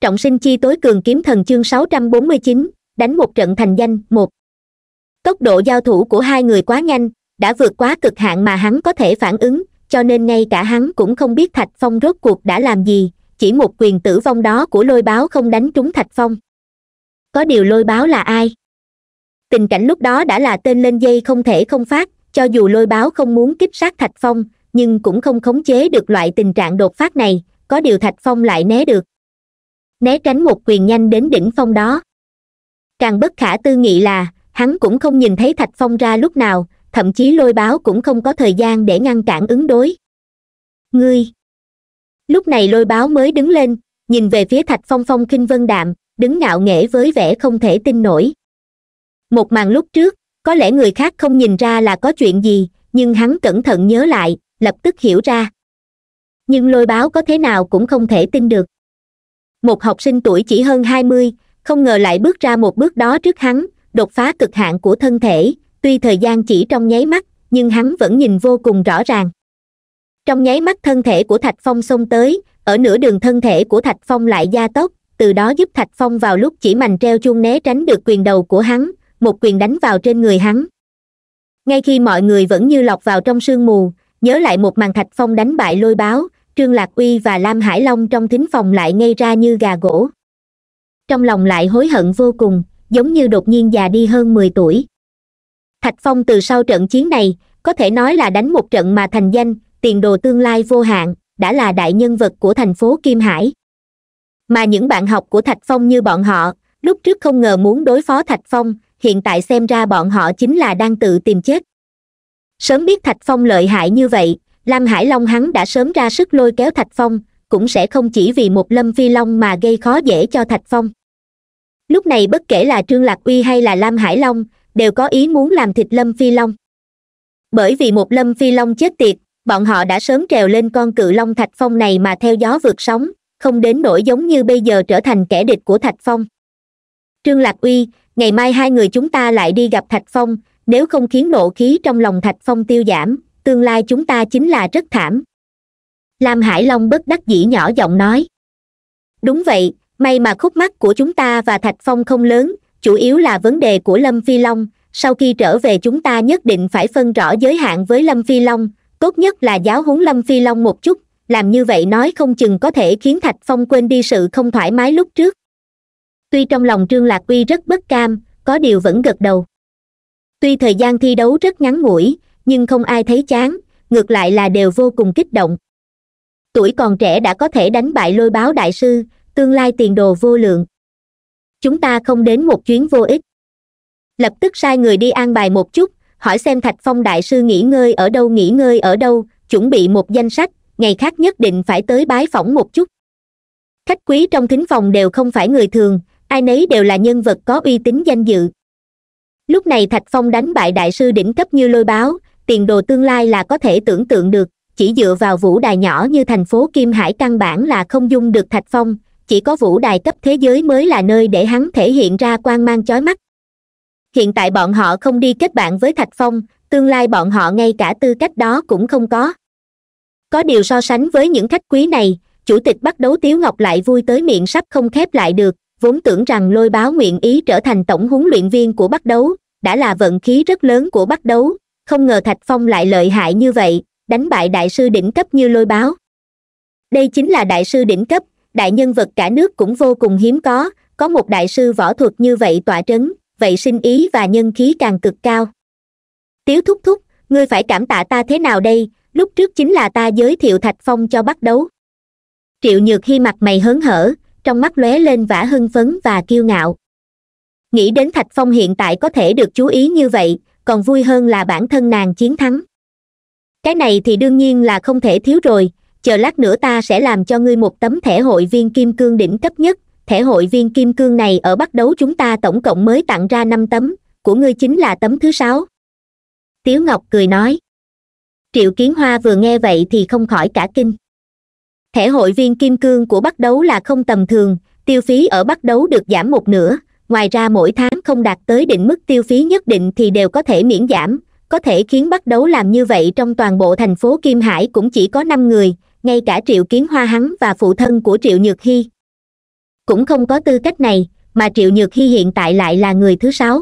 trọng sinh chi tối cường kiếm thần chương 649, đánh một trận thành danh một tốc độ giao thủ của hai người quá nhanh đã vượt quá cực hạn mà hắn có thể phản ứng cho nên ngay cả hắn cũng không biết thạch phong rốt cuộc đã làm gì chỉ một quyền tử vong đó của lôi báo không đánh trúng thạch phong có điều lôi báo là ai tình cảnh lúc đó đã là tên lên dây không thể không phát cho dù lôi báo không muốn kích sát thạch phong nhưng cũng không khống chế được loại tình trạng đột phát này có điều thạch phong lại né được né tránh một quyền nhanh đến đỉnh phong đó càng bất khả tư nghị là hắn cũng không nhìn thấy thạch phong ra lúc nào thậm chí lôi báo cũng không có thời gian để ngăn cản ứng đối ngươi lúc này lôi báo mới đứng lên nhìn về phía thạch phong phong kinh vân đạm đứng ngạo nghễ với vẻ không thể tin nổi một màn lúc trước có lẽ người khác không nhìn ra là có chuyện gì nhưng hắn cẩn thận nhớ lại lập tức hiểu ra nhưng lôi báo có thế nào cũng không thể tin được một học sinh tuổi chỉ hơn hai mươi không ngờ lại bước ra một bước đó trước hắn đột phá cực hạn của thân thể tuy thời gian chỉ trong nháy mắt nhưng hắn vẫn nhìn vô cùng rõ ràng trong nháy mắt thân thể của thạch phong xông tới ở nửa đường thân thể của thạch phong lại gia tốc từ đó giúp thạch phong vào lúc chỉ mành treo chuông né tránh được quyền đầu của hắn một quyền đánh vào trên người hắn ngay khi mọi người vẫn như lọt vào trong sương mù nhớ lại một màn thạch phong đánh bại lôi báo trương lạc uy và lam hải long trong thính phòng lại ngây ra như gà gỗ trong lòng lại hối hận vô cùng giống như đột nhiên già đi hơn mười tuổi thạch phong từ sau trận chiến này có thể nói là đánh một trận mà thành danh tiền đồ tương lai vô hạn đã là đại nhân vật của thành phố kim hải mà những bạn học của thạch phong như bọn họ lúc trước không ngờ muốn đối phó thạch phong hiện tại xem ra bọn họ chính là đang tự tìm chết sớm biết thạch phong lợi hại như vậy lam hải long hắn đã sớm ra sức lôi kéo thạch phong cũng sẽ không chỉ vì một lâm phi long mà gây khó dễ cho thạch phong lúc này bất kể là trương lạc uy hay là lam hải long đều có ý muốn làm thịt lâm phi long bởi vì một lâm phi long chết tiệt bọn họ đã sớm trèo lên con cự long thạch phong này mà theo gió vượt sóng không đến nỗi giống như bây giờ trở thành kẻ địch của thạch phong trương lạc uy ngày mai hai người chúng ta lại đi gặp thạch phong nếu không khiến nộ khí trong lòng thạch phong tiêu giảm tương lai chúng ta chính là rất thảm lam hải long bất đắc dĩ nhỏ giọng nói đúng vậy may mà khúc mắt của chúng ta và thạch phong không lớn chủ yếu là vấn đề của lâm phi long sau khi trở về chúng ta nhất định phải phân rõ giới hạn với lâm phi long tốt nhất là giáo huấn lâm phi long một chút làm như vậy nói không chừng có thể khiến thạch phong quên đi sự không thoải mái lúc trước tuy trong lòng trương lạc uy rất bất cam có điều vẫn gật đầu tuy thời gian thi đấu rất ngắn ngủi nhưng không ai thấy chán ngược lại là đều vô cùng kích động tuổi còn trẻ đã có thể đánh bại lôi báo đại sư tương lai tiền đồ vô lượng chúng ta không đến một chuyến vô ích lập tức sai người đi an bài một chút hỏi xem thạch phong đại sư nghỉ ngơi ở đâu nghỉ ngơi ở đâu chuẩn bị một danh sách ngày khác nhất định phải tới bái phỏng một chút khách quý trong thính phòng đều không phải người thường ai nấy đều là nhân vật có uy tín danh dự lúc này thạch phong đánh bại đại sư đỉnh cấp như lôi báo tiền đồ tương lai là có thể tưởng tượng được chỉ dựa vào vũ đài nhỏ như thành phố kim hải căn bản là không dung được thạch phong chỉ có vũ đài cấp thế giới mới là nơi để hắn thể hiện ra quan mang chói mắt hiện tại bọn họ không đi kết bạn với thạch phong tương lai bọn họ ngay cả tư cách đó cũng không có có điều so sánh với những khách quý này chủ tịch bắt đấu tiếu ngọc lại vui tới miệng sắp không khép lại được vốn tưởng rằng lôi báo nguyện ý trở thành tổng huấn luyện viên của bắt đấu đã là vận khí rất lớn của bắt đấu không ngờ thạch phong lại lợi hại như vậy đánh bại đại sư đỉnh cấp như lôi báo đây chính là đại sư đỉnh cấp đại nhân vật cả nước cũng vô cùng hiếm có có một đại sư võ thuật như vậy tỏa trấn vậy sinh ý và nhân khí càng cực cao tiếu thúc thúc ngươi phải cảm tạ ta thế nào đây lúc trước chính là ta giới thiệu thạch phong cho bắt đấu triệu nhược hy mặt mày hớn hở trong mắt lóe lên vả hưng phấn và kiêu ngạo nghĩ đến thạch phong hiện tại có thể được chú ý như vậy còn vui hơn là bản thân nàng chiến thắng cái này thì đương nhiên là không thể thiếu rồi chờ lát nữa ta sẽ làm cho ngươi một tấm thẻ hội viên kim cương đỉnh cấp nhất thẻ hội viên kim cương này ở bắt đấu chúng ta tổng cộng mới tặng ra năm tấm của ngươi chính là tấm thứ sáu tiếu ngọc cười nói triệu kiến hoa vừa nghe vậy thì không khỏi cả kinh thẻ hội viên kim cương của bắt đấu là không tầm thường tiêu phí ở bắt đấu được giảm một nửa ngoài ra mỗi tháng không đạt tới định mức tiêu phí nhất định thì đều có thể miễn giảm có thể khiến bắt đấu làm như vậy trong toàn bộ thành phố kim hải cũng chỉ có năm người ngay cả triệu kiến hoa hắn và phụ thân của triệu nhược hy cũng không có tư cách này mà triệu nhược hy hiện tại lại là người thứ sáu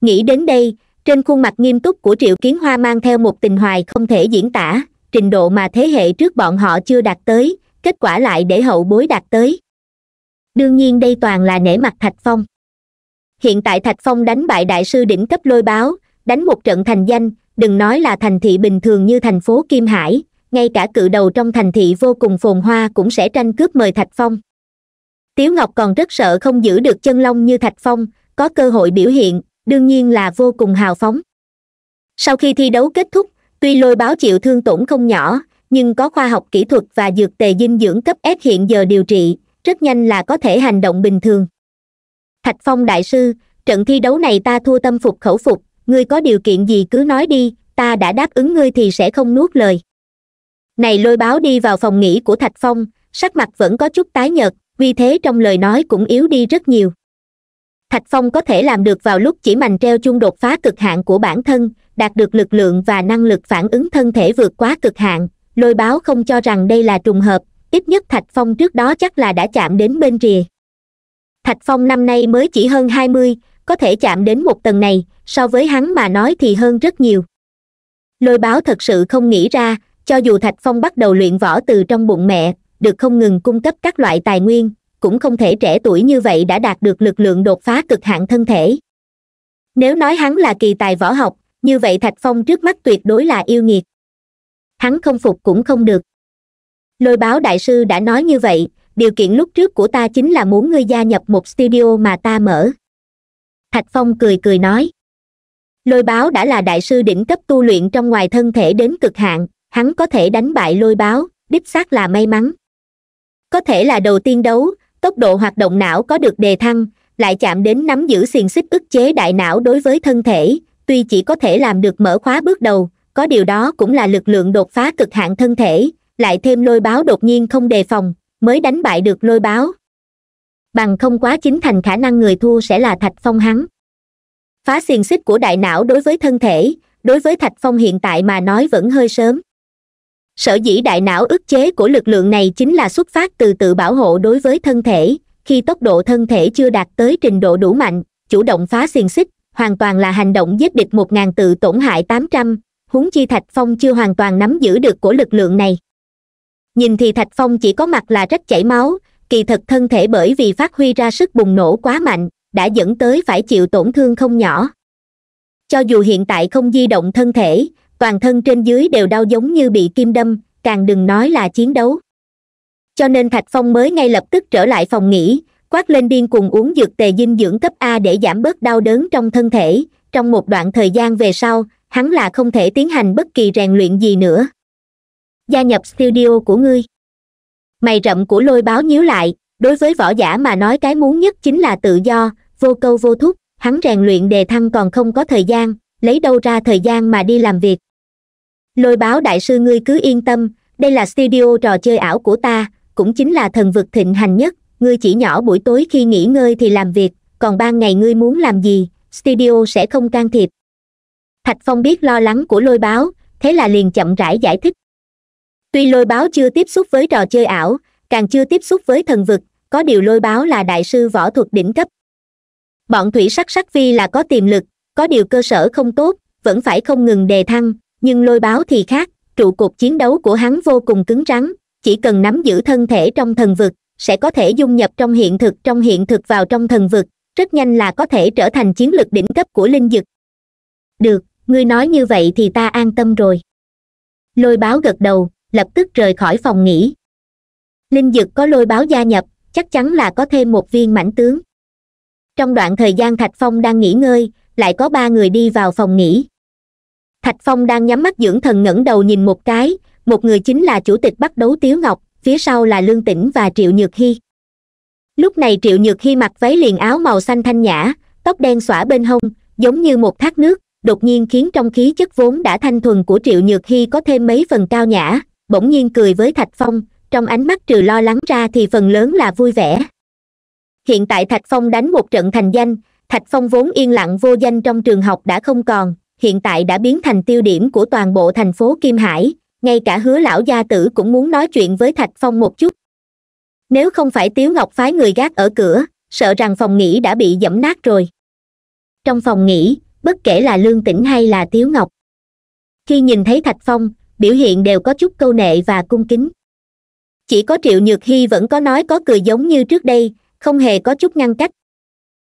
nghĩ đến đây trên khuôn mặt nghiêm túc của triệu kiến hoa mang theo một tình hoài không thể diễn tả trình độ mà thế hệ trước bọn họ chưa đạt tới kết quả lại để hậu bối đạt tới đương nhiên đây toàn là nể mặt thạch phong hiện tại thạch phong đánh bại đại sư đỉnh cấp lôi báo đánh một trận thành danh đừng nói là thành thị bình thường như thành phố kim hải ngay cả cự đầu trong thành thị vô cùng phồn hoa cũng sẽ tranh cướp mời thạch phong tiếu ngọc còn rất sợ không giữ được chân long như thạch phong có cơ hội biểu hiện đương nhiên là vô cùng hào phóng sau khi thi đấu kết thúc tuy lôi báo chịu thương tổn không nhỏ nhưng có khoa học kỹ thuật và dược tề dinh dưỡng cấp s hiện giờ điều trị rất nhanh là có thể hành động bình thường thạch phong đại sư trận thi đấu này ta thua tâm phục khẩu phục ngươi có điều kiện gì cứ nói đi ta đã đáp ứng ngươi thì sẽ không nuốt lời này lôi báo đi vào phòng nghỉ của thạch phong sắc mặt vẫn có chút tái nhợt vì thế trong lời nói cũng yếu đi rất nhiều thạch phong có thể làm được vào lúc chỉ mành treo chung đột phá cực hạn của bản thân đạt được lực lượng và năng lực phản ứng thân thể vượt quá cực hạn lôi báo không cho rằng đây là trùng hợp ít nhất thạch phong trước đó chắc là đã chạm đến bên rìa thạch phong năm nay mới chỉ hơn hai mươi có thể chạm đến một tầng này so với hắn mà nói thì hơn rất nhiều lôi báo thật sự không nghĩ ra cho dù thạch phong bắt đầu luyện võ từ trong bụng mẹ được không ngừng cung cấp các loại tài nguyên cũng không thể trẻ tuổi như vậy đã đạt được lực lượng đột phá cực hạn thân thể nếu nói hắn là kỳ tài võ học như vậy thạch phong trước mắt tuyệt đối là yêu nghiệt hắn không phục cũng không được lôi báo đại sư đã nói như vậy điều kiện lúc trước của ta chính là muốn ngươi gia nhập một studio mà ta mở thạch phong cười cười nói lôi báo đã là đại sư đỉnh cấp tu luyện trong ngoài thân thể đến cực hạn hắn có thể đánh bại lôi báo đích xác là may mắn có thể là đầu tiên đấu tốc độ hoạt động não có được đề thăng lại chạm đến nắm giữ xiềng xích ức chế đại não đối với thân thể tuy chỉ có thể làm được mở khóa bước đầu có điều đó cũng là lực lượng đột phá cực hạn thân thể lại thêm lôi báo đột nhiên không đề phòng mới đánh bại được lôi báo bằng không quá chính thành khả năng người thua sẽ là thạch phong hắn phá xiềng xích của đại não đối với thân thể đối với thạch phong hiện tại mà nói vẫn hơi sớm sở dĩ đại não ức chế của lực lượng này chính là xuất phát từ tự bảo hộ đối với thân thể khi tốc độ thân thể chưa đạt tới trình độ đủ mạnh chủ động phá xiềng xích hoàn toàn là hành động giết địch một ngàn tự tổn hại tám trăm huống chi thạch phong chưa hoàn toàn nắm giữ được của lực lượng này nhìn thì thạch phong chỉ có mặt là rách chảy máu kỳ thật thân thể bởi vì phát huy ra sức bùng nổ quá mạnh đã dẫn tới phải chịu tổn thương không nhỏ cho dù hiện tại không di động thân thể toàn thân trên dưới đều đau giống như bị kim đâm càng đừng nói là chiến đấu cho nên thạch phong mới ngay lập tức trở lại phòng nghỉ quát lên điên cùng uống dược tề dinh dưỡng cấp a để giảm bớt đau đớn trong thân thể trong một đoạn thời gian về sau hắn là không thể tiến hành bất kỳ rèn luyện gì nữa gia nhập studio của ngươi mày rậm của lôi báo nhíu lại đối với võ giả mà nói cái muốn nhất chính là tự do vô câu vô thúc hắn rèn luyện đề thăng còn không có thời gian lấy đâu ra thời gian mà đi làm việc lôi báo đại sư ngươi cứ yên tâm đây là studio trò chơi ảo của ta cũng chính là thần vực thịnh hành nhất ngươi chỉ nhỏ buổi tối khi nghỉ ngơi thì làm việc còn ban ngày ngươi muốn làm gì studio sẽ không can thiệp thạch phong biết lo lắng của lôi báo thế là liền chậm rãi giải thích tuy lôi báo chưa tiếp xúc với trò chơi ảo càng chưa tiếp xúc với thần vực có điều lôi báo là đại sư võ thuật đỉnh cấp bọn thủy sắc sắc vi là có tiềm lực có điều cơ sở không tốt vẫn phải không ngừng đề thăng nhưng lôi báo thì khác trụ cột chiến đấu của hắn vô cùng cứng rắn chỉ cần nắm giữ thân thể trong thần vực sẽ có thể dung nhập trong hiện thực trong hiện thực vào trong thần vực rất nhanh là có thể trở thành chiến lực đỉnh cấp của linh vực. được ngươi nói như vậy thì ta an tâm rồi lôi báo gật đầu lập tức rời khỏi phòng nghỉ linh dực có lôi báo gia nhập chắc chắn là có thêm một viên mãnh tướng trong đoạn thời gian thạch phong đang nghỉ ngơi lại có ba người đi vào phòng nghỉ thạch phong đang nhắm mắt dưỡng thần ngẩng đầu nhìn một cái một người chính là chủ tịch bắt đấu tiếu ngọc phía sau là lương tĩnh và triệu nhược hy lúc này triệu nhược hy mặc váy liền áo màu xanh thanh nhã tóc đen xõa bên hông giống như một thác nước đột nhiên khiến trong khí chất vốn đã thanh thuần của triệu nhược hy có thêm mấy phần cao nhã bỗng nhiên cười với thạch phong trong ánh mắt trừ lo lắng ra thì phần lớn là vui vẻ hiện tại thạch phong đánh một trận thành danh thạch phong vốn yên lặng vô danh trong trường học đã không còn hiện tại đã biến thành tiêu điểm của toàn bộ thành phố kim hải ngay cả hứa lão gia tử cũng muốn nói chuyện với thạch phong một chút nếu không phải tiếu ngọc phái người gác ở cửa sợ rằng phòng nghỉ đã bị dẫm nát rồi trong phòng nghỉ bất kể là lương tĩnh hay là tiếu ngọc khi nhìn thấy thạch phong biểu hiện đều có chút câu nệ và cung kính chỉ có triệu nhược hy vẫn có nói có cười giống như trước đây không hề có chút ngăn cách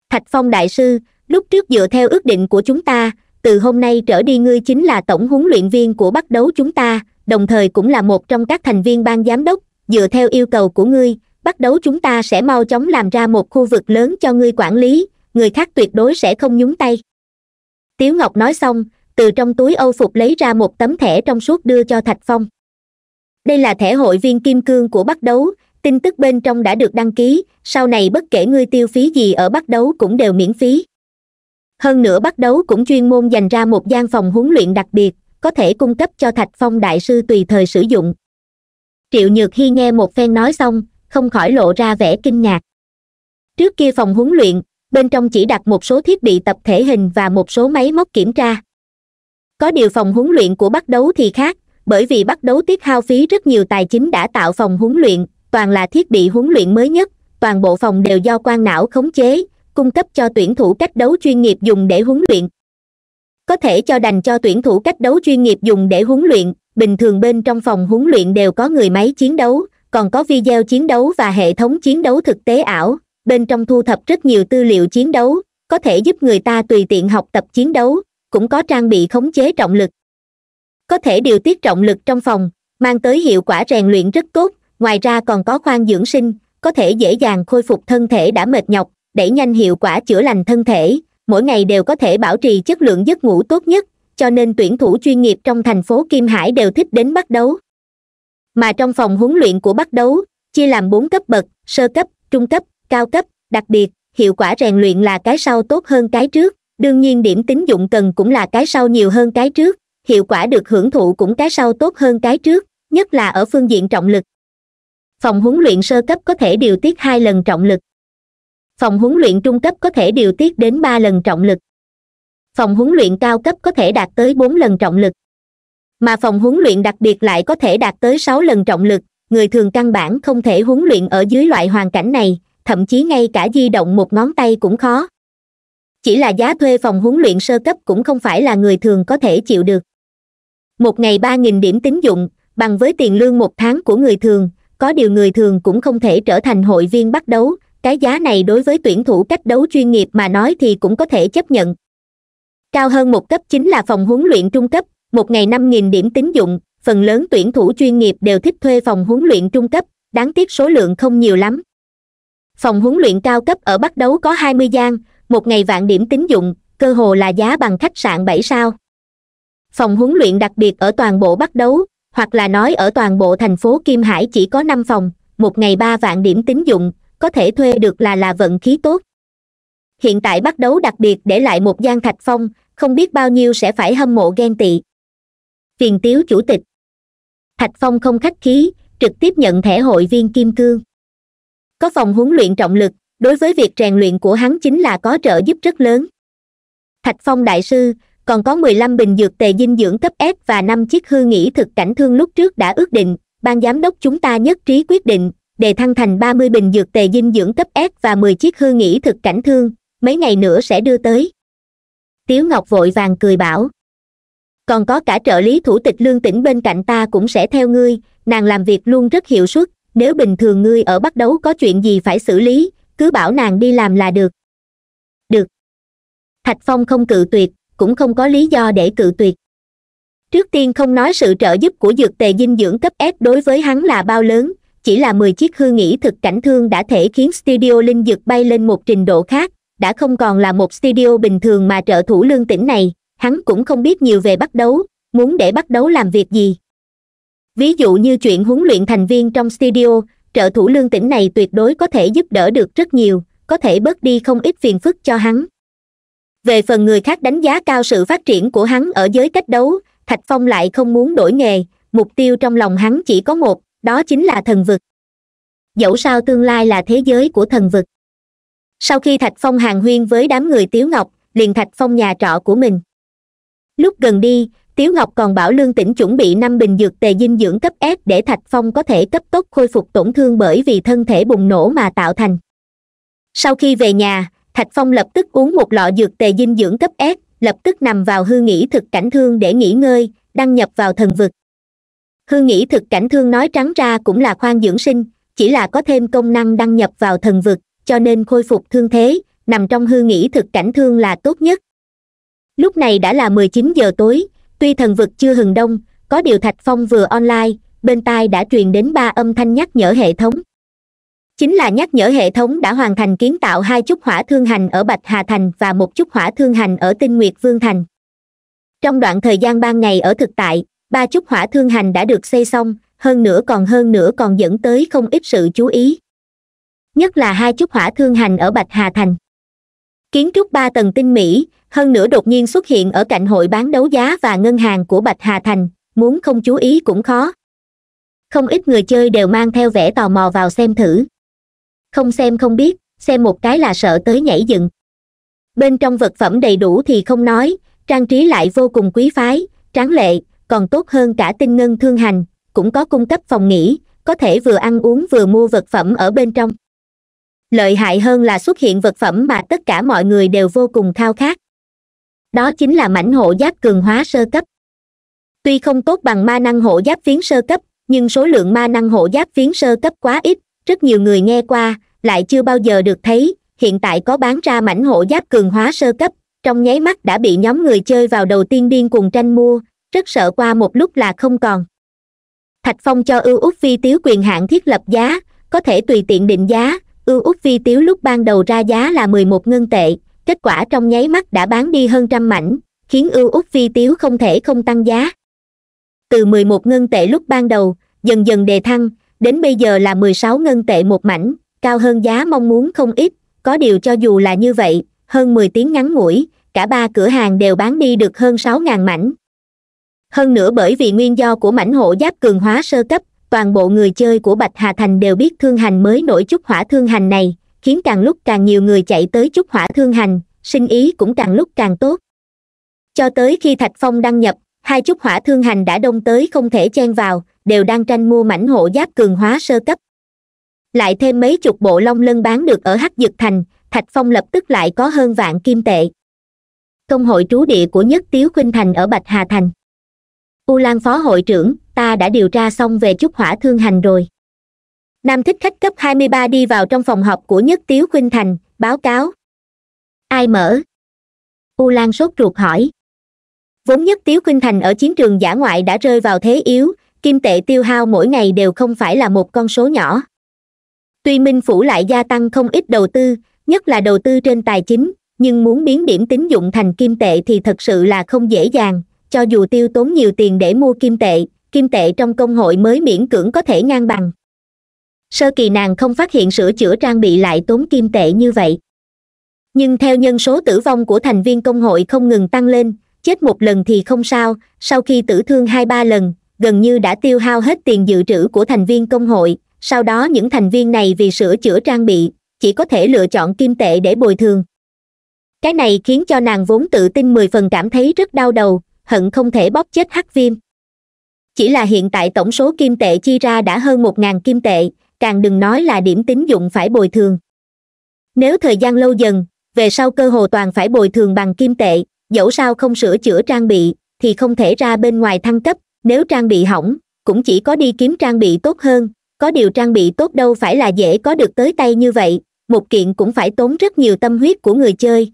thạch phong đại sư lúc trước dựa theo ước định của chúng ta từ hôm nay trở đi ngươi chính là tổng huấn luyện viên của bắt đấu chúng ta đồng thời cũng là một trong các thành viên ban giám đốc dựa theo yêu cầu của ngươi bắt đấu chúng ta sẽ mau chóng làm ra một khu vực lớn cho ngươi quản lý người khác tuyệt đối sẽ không nhúng tay tiếu ngọc nói xong từ trong túi âu phục lấy ra một tấm thẻ trong suốt đưa cho thạch phong đây là thẻ hội viên kim cương của bắt đấu tin tức bên trong đã được đăng ký sau này bất kể ngươi tiêu phí gì ở bắt đấu cũng đều miễn phí hơn nữa bắt đấu cũng chuyên môn dành ra một gian phòng huấn luyện đặc biệt có thể cung cấp cho thạch phong đại sư tùy thời sử dụng triệu nhược hy nghe một phen nói xong không khỏi lộ ra vẻ kinh ngạc trước kia phòng huấn luyện bên trong chỉ đặt một số thiết bị tập thể hình và một số máy móc kiểm tra có điều phòng huấn luyện của bắt đấu thì khác bởi vì bắt đấu tiết hao phí rất nhiều tài chính đã tạo phòng huấn luyện toàn là thiết bị huấn luyện mới nhất toàn bộ phòng đều do quan não khống chế cung cấp cho tuyển thủ cách đấu chuyên nghiệp dùng để huấn luyện có thể cho đành cho tuyển thủ cách đấu chuyên nghiệp dùng để huấn luyện bình thường bên trong phòng huấn luyện đều có người máy chiến đấu còn có video chiến đấu và hệ thống chiến đấu thực tế ảo bên trong thu thập rất nhiều tư liệu chiến đấu có thể giúp người ta tùy tiện học tập chiến đấu cũng có trang bị khống chế trọng lực có thể điều tiết trọng lực trong phòng mang tới hiệu quả rèn luyện rất tốt ngoài ra còn có khoan dưỡng sinh có thể dễ dàng khôi phục thân thể đã mệt nhọc đẩy nhanh hiệu quả chữa lành thân thể mỗi ngày đều có thể bảo trì chất lượng giấc ngủ tốt nhất cho nên tuyển thủ chuyên nghiệp trong thành phố kim hải đều thích đến bắt đấu mà trong phòng huấn luyện của bắt đấu chia làm bốn cấp bậc sơ cấp trung cấp cao cấp đặc biệt hiệu quả rèn luyện là cái sau tốt hơn cái trước đương nhiên điểm tín dụng cần cũng là cái sau nhiều hơn cái trước hiệu quả được hưởng thụ cũng cái sau tốt hơn cái trước nhất là ở phương diện trọng lực phòng huấn luyện sơ cấp có thể điều tiết hai lần trọng lực phòng huấn luyện trung cấp có thể điều tiết đến ba lần trọng lực phòng huấn luyện cao cấp có thể đạt tới bốn lần trọng lực mà phòng huấn luyện đặc biệt lại có thể đạt tới sáu lần trọng lực người thường căn bản không thể huấn luyện ở dưới loại hoàn cảnh này thậm chí ngay cả di động một ngón tay cũng khó chỉ là giá thuê phòng huấn luyện sơ cấp cũng không phải là người thường có thể chịu được một ngày ba nghìn điểm tín dụng bằng với tiền lương một tháng của người thường có điều người thường cũng không thể trở thành hội viên bắt đấu cái giá này đối với tuyển thủ cách đấu chuyên nghiệp mà nói thì cũng có thể chấp nhận cao hơn một cấp chính là phòng huấn luyện trung cấp một ngày năm nghìn điểm tín dụng phần lớn tuyển thủ chuyên nghiệp đều thích thuê phòng huấn luyện trung cấp đáng tiếc số lượng không nhiều lắm phòng huấn luyện cao cấp ở bắt đấu có hai mươi gian một ngày vạn điểm tín dụng cơ hồ là giá bằng khách sạn bảy sao phòng huấn luyện đặc biệt ở toàn bộ bắt đấu hoặc là nói ở toàn bộ thành phố kim hải chỉ có năm phòng một ngày ba vạn điểm tín dụng có thể thuê được là là vận khí tốt hiện tại bắt đấu đặc biệt để lại một gian thạch phong không biết bao nhiêu sẽ phải hâm mộ ghen tị phiền tiếu chủ tịch thạch phong không khách khí trực tiếp nhận thẻ hội viên kim cương có phòng huấn luyện trọng lực đối với việc rèn luyện của hắn chính là có trợ giúp rất lớn thạch phong đại sư còn có mười lăm bình dược tề dinh dưỡng cấp s và năm chiếc hư nghĩ thực cảnh thương lúc trước đã ước định ban giám đốc chúng ta nhất trí quyết định đề thăng thành ba mươi bình dược tề dinh dưỡng cấp s và mười chiếc hư nghĩ thực cảnh thương mấy ngày nữa sẽ đưa tới tiếu ngọc vội vàng cười bảo còn có cả trợ lý thủ tịch lương tỉnh bên cạnh ta cũng sẽ theo ngươi nàng làm việc luôn rất hiệu suất nếu bình thường ngươi ở bắt đấu có chuyện gì phải xử lý cứ bảo nàng đi làm là được được thạch phong không cự tuyệt cũng không có lý do để cự tuyệt trước tiên không nói sự trợ giúp của dược tề dinh dưỡng cấp s đối với hắn là bao lớn chỉ là mười chiếc hư nghĩ thực cảnh thương đã thể khiến studio linh dược bay lên một trình độ khác đã không còn là một studio bình thường mà trợ thủ lương tỉnh này hắn cũng không biết nhiều về bắt đấu muốn để bắt đấu làm việc gì ví dụ như chuyện huấn luyện thành viên trong studio trợ thủ lương tỉnh này tuyệt đối có thể giúp đỡ được rất nhiều có thể bớt đi không ít phiền phức cho hắn về phần người khác đánh giá cao sự phát triển của hắn ở giới cách đấu thạch phong lại không muốn đổi nghề mục tiêu trong lòng hắn chỉ có một đó chính là thần vực dẫu sao tương lai là thế giới của thần vực sau khi thạch phong hàng huyên với đám người tiếu ngọc liền thạch phong nhà trọ của mình lúc gần đi tiếu ngọc còn bảo lương tĩnh chuẩn bị năm bình dược tề dinh dưỡng cấp s để thạch phong có thể cấp tốc khôi phục tổn thương bởi vì thân thể bùng nổ mà tạo thành sau khi về nhà thạch phong lập tức uống một lọ dược tề dinh dưỡng cấp s lập tức nằm vào hư nghĩ thực cảnh thương để nghỉ ngơi đăng nhập vào thần vực hư nghĩ thực cảnh thương nói trắng ra cũng là khoan dưỡng sinh chỉ là có thêm công năng đăng nhập vào thần vực cho nên khôi phục thương thế nằm trong hư nghĩ thực cảnh thương là tốt nhất lúc này đã là mười chín giờ tối tuy thần vực chưa hừng đông có điều thạch phong vừa online bên tai đã truyền đến ba âm thanh nhắc nhở hệ thống chính là nhắc nhở hệ thống đã hoàn thành kiến tạo hai chút hỏa thương hành ở bạch hà thành và một chút hỏa thương hành ở tinh nguyệt vương thành trong đoạn thời gian ban ngày ở thực tại ba chút hỏa thương hành đã được xây xong hơn nữa còn hơn nữa còn dẫn tới không ít sự chú ý nhất là hai chút hỏa thương hành ở bạch hà thành kiến trúc ba tầng tinh mỹ hơn nữa đột nhiên xuất hiện ở cạnh hội bán đấu giá và ngân hàng của bạch hà thành muốn không chú ý cũng khó không ít người chơi đều mang theo vẻ tò mò vào xem thử không xem không biết xem một cái là sợ tới nhảy dựng bên trong vật phẩm đầy đủ thì không nói trang trí lại vô cùng quý phái tráng lệ còn tốt hơn cả tinh ngân thương hành cũng có cung cấp phòng nghỉ có thể vừa ăn uống vừa mua vật phẩm ở bên trong lợi hại hơn là xuất hiện vật phẩm mà tất cả mọi người đều vô cùng khao khát đó chính là mảnh hộ giáp cường hóa sơ cấp tuy không tốt bằng ma năng hộ giáp phiến sơ cấp nhưng số lượng ma năng hộ giáp phiến sơ cấp quá ít rất nhiều người nghe qua lại chưa bao giờ được thấy hiện tại có bán ra mảnh hộ giáp cường hóa sơ cấp trong nháy mắt đã bị nhóm người chơi vào đầu tiên điên cùng tranh mua rất sợ qua một lúc là không còn thạch phong cho ưu út phi tiếu quyền hạn thiết lập giá có thể tùy tiện định giá ưu út phi tiếu lúc ban đầu ra giá là mười một ngân tệ kết quả trong nháy mắt đã bán đi hơn trăm mảnh khiến ưu út phi tiếu không thể không tăng giá từ mười một ngân tệ lúc ban đầu dần dần đề thăng đến bây giờ là mười sáu ngân tệ một mảnh cao hơn giá mong muốn không ít có điều cho dù là như vậy hơn mười tiếng ngắn ngủi cả ba cửa hàng đều bán đi được hơn sáu ngàn mảnh hơn nữa bởi vì nguyên do của mảnh hộ giáp cường hóa sơ cấp toàn bộ người chơi của bạch hà thành đều biết thương hành mới nổi chút hỏa thương hành này khiến càng lúc càng nhiều người chạy tới chút hỏa thương hành sinh ý cũng càng lúc càng tốt cho tới khi thạch phong đăng nhập hai chút hỏa thương hành đã đông tới không thể chen vào đều đang tranh mua mảnh hộ giáp cường hóa sơ cấp lại thêm mấy chục bộ long lân bán được ở hắc dực thành thạch phong lập tức lại có hơn vạn kim tệ công hội trú địa của nhất tiếu khuynh thành ở bạch hà thành u lan phó hội trưởng ta đã điều tra xong về chút hỏa thương hành rồi nam thích khách cấp 23 đi vào trong phòng họp của nhất tiếu khuynh thành báo cáo ai mở u lan sốt ruột hỏi vốn nhất tiếu khuynh thành ở chiến trường giả ngoại đã rơi vào thế yếu kim tệ tiêu hao mỗi ngày đều không phải là một con số nhỏ tuy minh phủ lại gia tăng không ít đầu tư nhất là đầu tư trên tài chính nhưng muốn biến điểm tín dụng thành kim tệ thì thật sự là không dễ dàng cho dù tiêu tốn nhiều tiền để mua kim tệ kim tệ trong công hội mới miễn cưỡng có thể ngang bằng sơ kỳ nàng không phát hiện sửa chữa trang bị lại tốn kim tệ như vậy nhưng theo nhân số tử vong của thành viên công hội không ngừng tăng lên chết một lần thì không sao sau khi tử thương hai ba lần gần như đã tiêu hao hết tiền dự trữ của thành viên công hội sau đó những thành viên này vì sửa chữa trang bị chỉ có thể lựa chọn kim tệ để bồi thường cái này khiến cho nàng vốn tự tin mười phần cảm thấy rất đau đầu hận không thể bóp chết hắc viêm chỉ là hiện tại tổng số kim tệ chi ra đã hơn một ngàn kim tệ càng đừng nói là điểm tín dụng phải bồi thường nếu thời gian lâu dần về sau cơ hồ toàn phải bồi thường bằng kim tệ dẫu sao không sửa chữa trang bị thì không thể ra bên ngoài thăng cấp nếu trang bị hỏng cũng chỉ có đi kiếm trang bị tốt hơn có điều trang bị tốt đâu phải là dễ có được tới tay như vậy một kiện cũng phải tốn rất nhiều tâm huyết của người chơi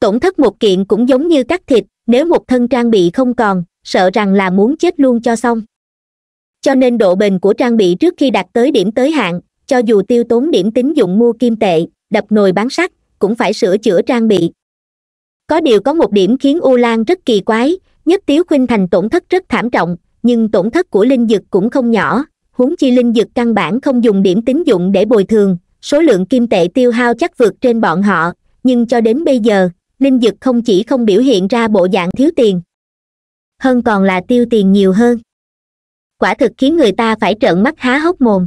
tổn thất một kiện cũng giống như cắt thịt nếu một thân trang bị không còn sợ rằng là muốn chết luôn cho xong cho nên độ bền của trang bị trước khi đạt tới điểm tới hạn cho dù tiêu tốn điểm tín dụng mua kim tệ đập nồi bán sắt cũng phải sửa chữa trang bị có điều có một điểm khiến u lan rất kỳ quái nhất tiếu khuynh thành tổn thất rất thảm trọng nhưng tổn thất của linh dực cũng không nhỏ huống chi linh dực căn bản không dùng điểm tín dụng để bồi thường số lượng kim tệ tiêu hao chắc vượt trên bọn họ nhưng cho đến bây giờ ninh dực không chỉ không biểu hiện ra bộ dạng thiếu tiền hơn còn là tiêu tiền nhiều hơn quả thực khiến người ta phải trợn mắt há hốc mồm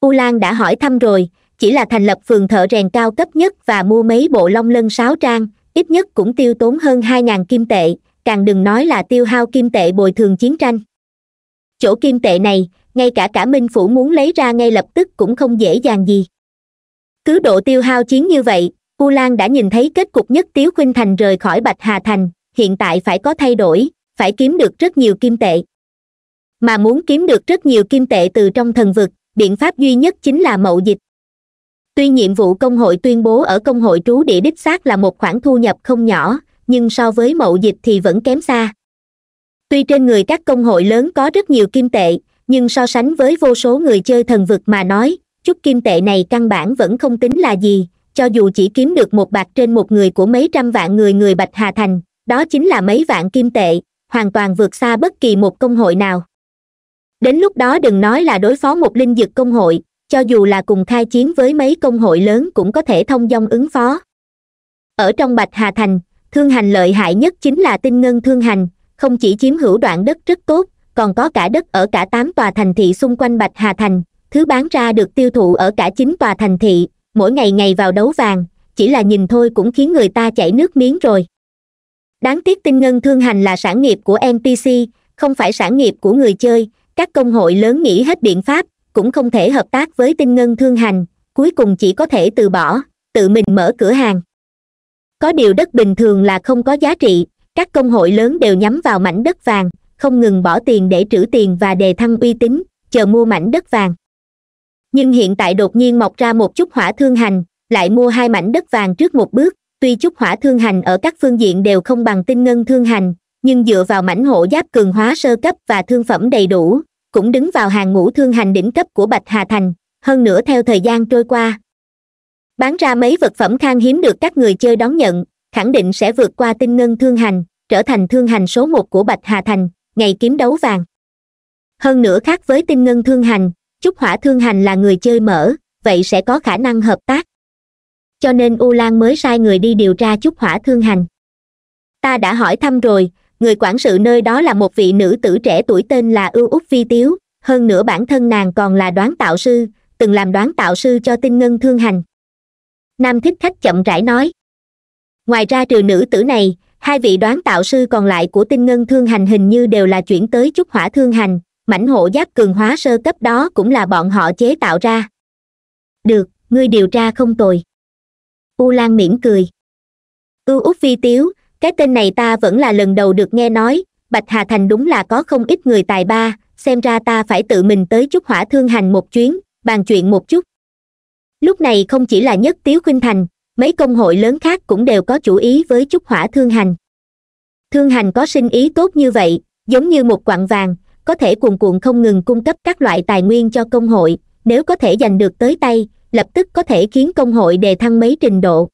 u lan đã hỏi thăm rồi chỉ là thành lập phường thợ rèn cao cấp nhất và mua mấy bộ long lân sáo trang ít nhất cũng tiêu tốn hơn hai ngàn kim tệ càng đừng nói là tiêu hao kim tệ bồi thường chiến tranh chỗ kim tệ này ngay cả cả minh phủ muốn lấy ra ngay lập tức cũng không dễ dàng gì cứ độ tiêu hao chiến như vậy u lan đã nhìn thấy kết cục nhất tiếu khuynh thành rời khỏi bạch hà thành hiện tại phải có thay đổi phải kiếm được rất nhiều kim tệ mà muốn kiếm được rất nhiều kim tệ từ trong thần vực biện pháp duy nhất chính là mậu dịch tuy nhiệm vụ công hội tuyên bố ở công hội trú địa đích xác là một khoản thu nhập không nhỏ nhưng so với mậu dịch thì vẫn kém xa tuy trên người các công hội lớn có rất nhiều kim tệ nhưng so sánh với vô số người chơi thần vực mà nói chút kim tệ này căn bản vẫn không tính là gì cho dù chỉ kiếm được một bạc trên một người của mấy trăm vạn người người bạch hà thành đó chính là mấy vạn kim tệ hoàn toàn vượt xa bất kỳ một công hội nào đến lúc đó đừng nói là đối phó một linh dực công hội cho dù là cùng khai chiến với mấy công hội lớn cũng có thể thông dong ứng phó ở trong bạch hà thành thương hành lợi hại nhất chính là tinh ngân thương hành không chỉ chiếm hữu đoạn đất rất tốt còn có cả đất ở cả tám tòa thành thị xung quanh bạch hà thành thứ bán ra được tiêu thụ ở cả chín tòa thành thị mỗi ngày ngày vào đấu vàng chỉ là nhìn thôi cũng khiến người ta chảy nước miếng rồi đáng tiếc tinh ngân thương hành là sản nghiệp của npc không phải sản nghiệp của người chơi các công hội lớn nghĩ hết biện pháp cũng không thể hợp tác với tinh ngân thương hành cuối cùng chỉ có thể từ bỏ tự mình mở cửa hàng có điều đất bình thường là không có giá trị các công hội lớn đều nhắm vào mảnh đất vàng không ngừng bỏ tiền để trữ tiền và đề thăng uy tín chờ mua mảnh đất vàng nhưng hiện tại đột nhiên mọc ra một chút hỏa thương hành lại mua hai mảnh đất vàng trước một bước tuy chút hỏa thương hành ở các phương diện đều không bằng tinh ngân thương hành nhưng dựa vào mảnh hộ giáp cường hóa sơ cấp và thương phẩm đầy đủ cũng đứng vào hàng ngũ thương hành đỉnh cấp của bạch hà thành hơn nữa theo thời gian trôi qua bán ra mấy vật phẩm khang hiếm được các người chơi đón nhận khẳng định sẽ vượt qua tinh ngân thương hành trở thành thương hành số một của bạch hà thành ngày kiếm đấu vàng hơn nữa khác với tinh ngân thương hành chúc hỏa thương hành là người chơi mở vậy sẽ có khả năng hợp tác cho nên u lan mới sai người đi điều tra chúc hỏa thương hành ta đã hỏi thăm rồi người quản sự nơi đó là một vị nữ tử trẻ tuổi tên là ưu úc vi tiếu hơn nữa bản thân nàng còn là đoán tạo sư từng làm đoán tạo sư cho tinh ngân thương hành nam thích khách chậm rãi nói ngoài ra trừ nữ tử này hai vị đoán tạo sư còn lại của tinh ngân thương hành hình như đều là chuyển tới chúc hỏa thương hành mảnh hộ giáp cường hóa sơ cấp đó cũng là bọn họ chế tạo ra được ngươi điều tra không tồi u lan mỉm cười ưu út phi tiếu cái tên này ta vẫn là lần đầu được nghe nói bạch hà thành đúng là có không ít người tài ba xem ra ta phải tự mình tới chút hỏa thương hành một chuyến bàn chuyện một chút lúc này không chỉ là nhất tiếu khuynh thành mấy công hội lớn khác cũng đều có chủ ý với chút hỏa thương hành thương hành có sinh ý tốt như vậy giống như một quặng vàng có thể cuồn cuộn không ngừng cung cấp các loại tài nguyên cho công hội nếu có thể giành được tới tay lập tức có thể khiến công hội đề thăng mấy trình độ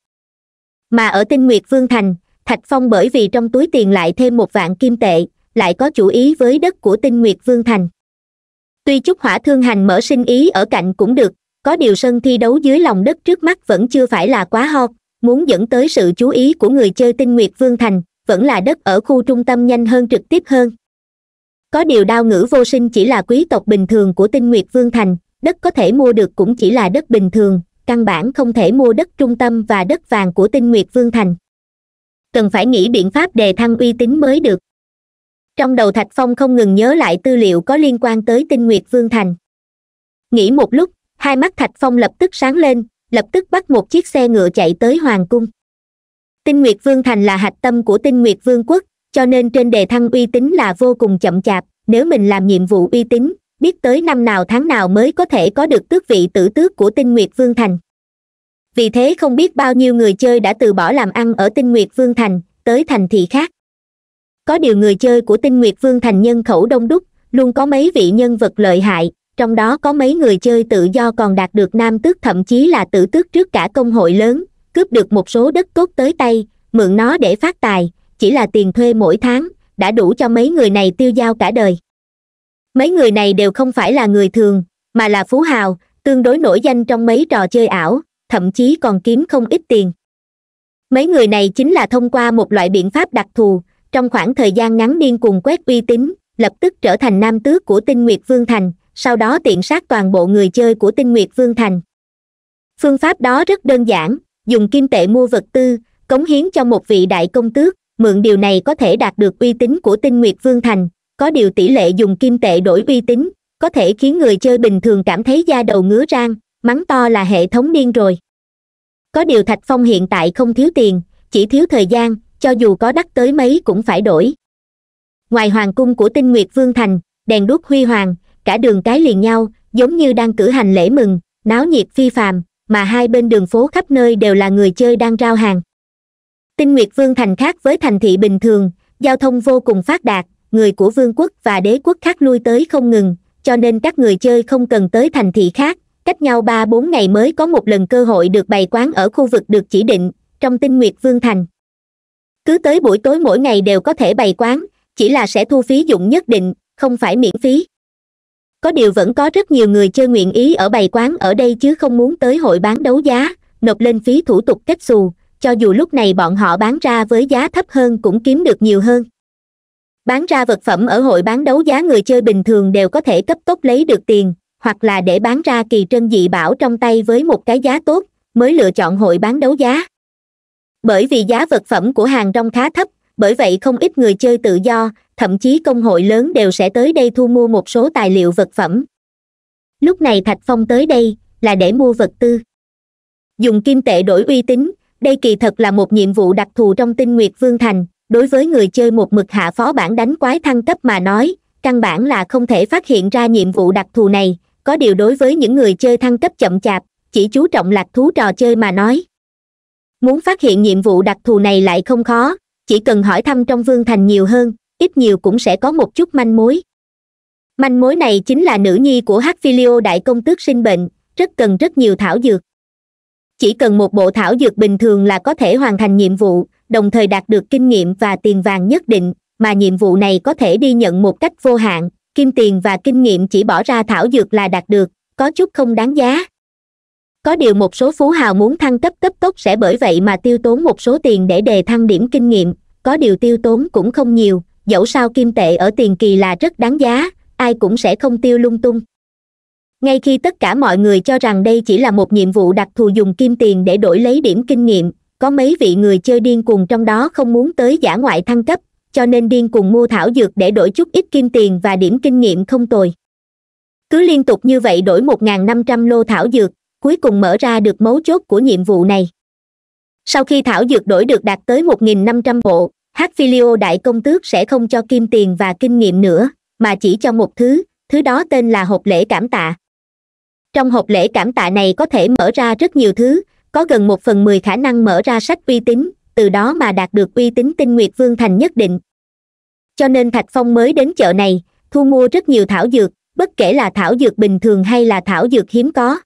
mà ở tinh nguyệt vương thành thạch phong bởi vì trong túi tiền lại thêm một vạn kim tệ lại có chủ ý với đất của tinh nguyệt vương thành tuy chút hỏa thương hành mở sinh ý ở cạnh cũng được có điều sân thi đấu dưới lòng đất trước mắt vẫn chưa phải là quá ho muốn dẫn tới sự chú ý của người chơi tinh nguyệt vương thành vẫn là đất ở khu trung tâm nhanh hơn trực tiếp hơn có điều đao ngữ vô sinh chỉ là quý tộc bình thường của tinh nguyệt vương thành đất có thể mua được cũng chỉ là đất bình thường căn bản không thể mua đất trung tâm và đất vàng của tinh nguyệt vương thành cần phải nghĩ biện pháp đề thăng uy tín mới được trong đầu thạch phong không ngừng nhớ lại tư liệu có liên quan tới tinh nguyệt vương thành nghĩ một lúc hai mắt thạch phong lập tức sáng lên lập tức bắt một chiếc xe ngựa chạy tới hoàng cung tinh nguyệt vương thành là hạch tâm của tinh nguyệt vương quốc cho nên trên đề thăng uy tín là vô cùng chậm chạp nếu mình làm nhiệm vụ uy tín biết tới năm nào tháng nào mới có thể có được tước vị tử tước của tinh nguyệt vương thành vì thế không biết bao nhiêu người chơi đã từ bỏ làm ăn ở tinh nguyệt vương thành tới thành thị khác có điều người chơi của tinh nguyệt vương thành nhân khẩu đông đúc luôn có mấy vị nhân vật lợi hại trong đó có mấy người chơi tự do còn đạt được nam tước thậm chí là tử tước trước cả công hội lớn cướp được một số đất cốt tới tay mượn nó để phát tài chỉ là tiền thuê mỗi tháng đã đủ cho mấy người này tiêu dao cả đời mấy người này đều không phải là người thường mà là phú hào tương đối nổi danh trong mấy trò chơi ảo thậm chí còn kiếm không ít tiền mấy người này chính là thông qua một loại biện pháp đặc thù trong khoảng thời gian ngắn niên cuồng quét uy tín lập tức trở thành nam tước của tinh nguyệt vương thành sau đó tiện sát toàn bộ người chơi của tinh nguyệt vương thành phương pháp đó rất đơn giản dùng kim tệ mua vật tư cống hiến cho một vị đại công tước mượn điều này có thể đạt được uy tín của tinh nguyệt vương thành có điều tỷ lệ dùng kim tệ đổi uy tín có thể khiến người chơi bình thường cảm thấy da đầu ngứa rang mắng to là hệ thống điên rồi có điều thạch phong hiện tại không thiếu tiền chỉ thiếu thời gian cho dù có đắt tới mấy cũng phải đổi ngoài hoàng cung của tinh nguyệt vương thành đèn đuốc huy hoàng cả đường cái liền nhau giống như đang cử hành lễ mừng náo nhiệt phi phàm mà hai bên đường phố khắp nơi đều là người chơi đang rao hàng tinh nguyệt vương thành khác với thành thị bình thường giao thông vô cùng phát đạt người của vương quốc và đế quốc khác lui tới không ngừng cho nên các người chơi không cần tới thành thị khác cách nhau ba bốn ngày mới có một lần cơ hội được bày quán ở khu vực được chỉ định trong tinh nguyệt vương thành cứ tới buổi tối mỗi ngày đều có thể bày quán chỉ là sẽ thu phí dụng nhất định không phải miễn phí có điều vẫn có rất nhiều người chơi nguyện ý ở bày quán ở đây chứ không muốn tới hội bán đấu giá nộp lên phí thủ tục cách xù cho dù lúc này bọn họ bán ra với giá thấp hơn cũng kiếm được nhiều hơn bán ra vật phẩm ở hội bán đấu giá người chơi bình thường đều có thể cấp tốc lấy được tiền hoặc là để bán ra kỳ trân dị bảo trong tay với một cái giá tốt mới lựa chọn hội bán đấu giá bởi vì giá vật phẩm của hàng rong khá thấp bởi vậy không ít người chơi tự do thậm chí công hội lớn đều sẽ tới đây thu mua một số tài liệu vật phẩm lúc này thạch phong tới đây là để mua vật tư dùng kim tệ đổi uy tín đây kỳ thật là một nhiệm vụ đặc thù trong tinh nguyệt vương thành đối với người chơi một mực hạ phó bản đánh quái thăng cấp mà nói căn bản là không thể phát hiện ra nhiệm vụ đặc thù này có điều đối với những người chơi thăng cấp chậm chạp chỉ chú trọng lạc thú trò chơi mà nói muốn phát hiện nhiệm vụ đặc thù này lại không khó chỉ cần hỏi thăm trong vương thành nhiều hơn ít nhiều cũng sẽ có một chút manh mối manh mối này chính là nữ nhi của hát filio đại công tước sinh bệnh rất cần rất nhiều thảo dược chỉ cần một bộ thảo dược bình thường là có thể hoàn thành nhiệm vụ đồng thời đạt được kinh nghiệm và tiền vàng nhất định mà nhiệm vụ này có thể đi nhận một cách vô hạn kim tiền và kinh nghiệm chỉ bỏ ra thảo dược là đạt được có chút không đáng giá có điều một số phú hào muốn thăng cấp cấp tốc sẽ bởi vậy mà tiêu tốn một số tiền để đề thăng điểm kinh nghiệm có điều tiêu tốn cũng không nhiều dẫu sao kim tệ ở tiền kỳ là rất đáng giá ai cũng sẽ không tiêu lung tung ngay khi tất cả mọi người cho rằng đây chỉ là một nhiệm vụ đặc thù dùng kim tiền để đổi lấy điểm kinh nghiệm có mấy vị người chơi điên cuồng trong đó không muốn tới giả ngoại thăng cấp cho nên điên cuồng mua thảo dược để đổi chút ít kim tiền và điểm kinh nghiệm không tồi cứ liên tục như vậy đổi một năm trăm lô thảo dược cuối cùng mở ra được mấu chốt của nhiệm vụ này sau khi thảo dược đổi được đạt tới một năm trăm bộ hát đại công tước sẽ không cho kim tiền và kinh nghiệm nữa mà chỉ cho một thứ thứ đó tên là hộp lễ cảm tạ trong hộp lễ cảm tạ này có thể mở ra rất nhiều thứ có gần một phần mười khả năng mở ra sách uy tín từ đó mà đạt được uy tín tinh nguyệt vương thành nhất định cho nên thạch phong mới đến chợ này thu mua rất nhiều thảo dược bất kể là thảo dược bình thường hay là thảo dược hiếm có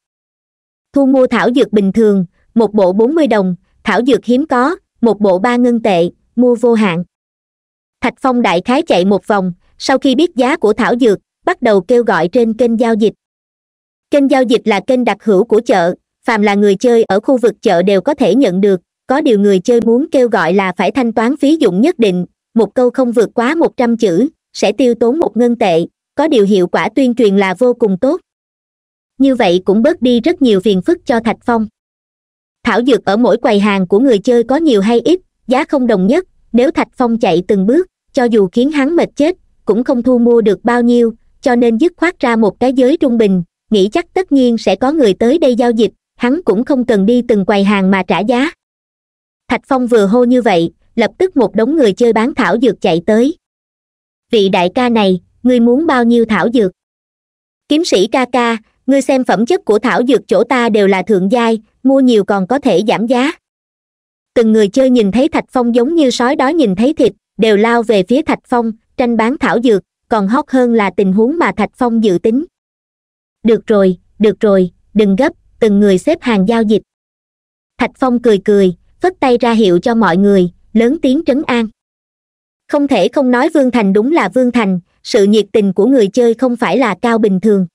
thu mua thảo dược bình thường một bộ bốn mươi đồng thảo dược hiếm có một bộ ba ngân tệ mua vô hạn thạch phong đại khái chạy một vòng sau khi biết giá của thảo dược bắt đầu kêu gọi trên kênh giao dịch kênh giao dịch là kênh đặc hữu của chợ phàm là người chơi ở khu vực chợ đều có thể nhận được có điều người chơi muốn kêu gọi là phải thanh toán phí dụng nhất định một câu không vượt quá một trăm chữ sẽ tiêu tốn một ngân tệ có điều hiệu quả tuyên truyền là vô cùng tốt như vậy cũng bớt đi rất nhiều phiền phức cho thạch phong thảo dược ở mỗi quầy hàng của người chơi có nhiều hay ít giá không đồng nhất nếu thạch phong chạy từng bước cho dù khiến hắn mệt chết cũng không thu mua được bao nhiêu cho nên dứt khoát ra một cái giới trung bình nghĩ chắc tất nhiên sẽ có người tới đây giao dịch hắn cũng không cần đi từng quầy hàng mà trả giá thạch phong vừa hô như vậy lập tức một đống người chơi bán thảo dược chạy tới vị đại ca này ngươi muốn bao nhiêu thảo dược kiếm sĩ ca ca ngươi xem phẩm chất của thảo dược chỗ ta đều là thượng giai mua nhiều còn có thể giảm giá từng người chơi nhìn thấy thạch phong giống như sói đói nhìn thấy thịt đều lao về phía thạch phong tranh bán thảo dược còn hot hơn là tình huống mà thạch phong dự tính được rồi được rồi đừng gấp từng người xếp hàng giao dịch thạch phong cười cười phất tay ra hiệu cho mọi người lớn tiếng trấn an không thể không nói vương thành đúng là vương thành sự nhiệt tình của người chơi không phải là cao bình thường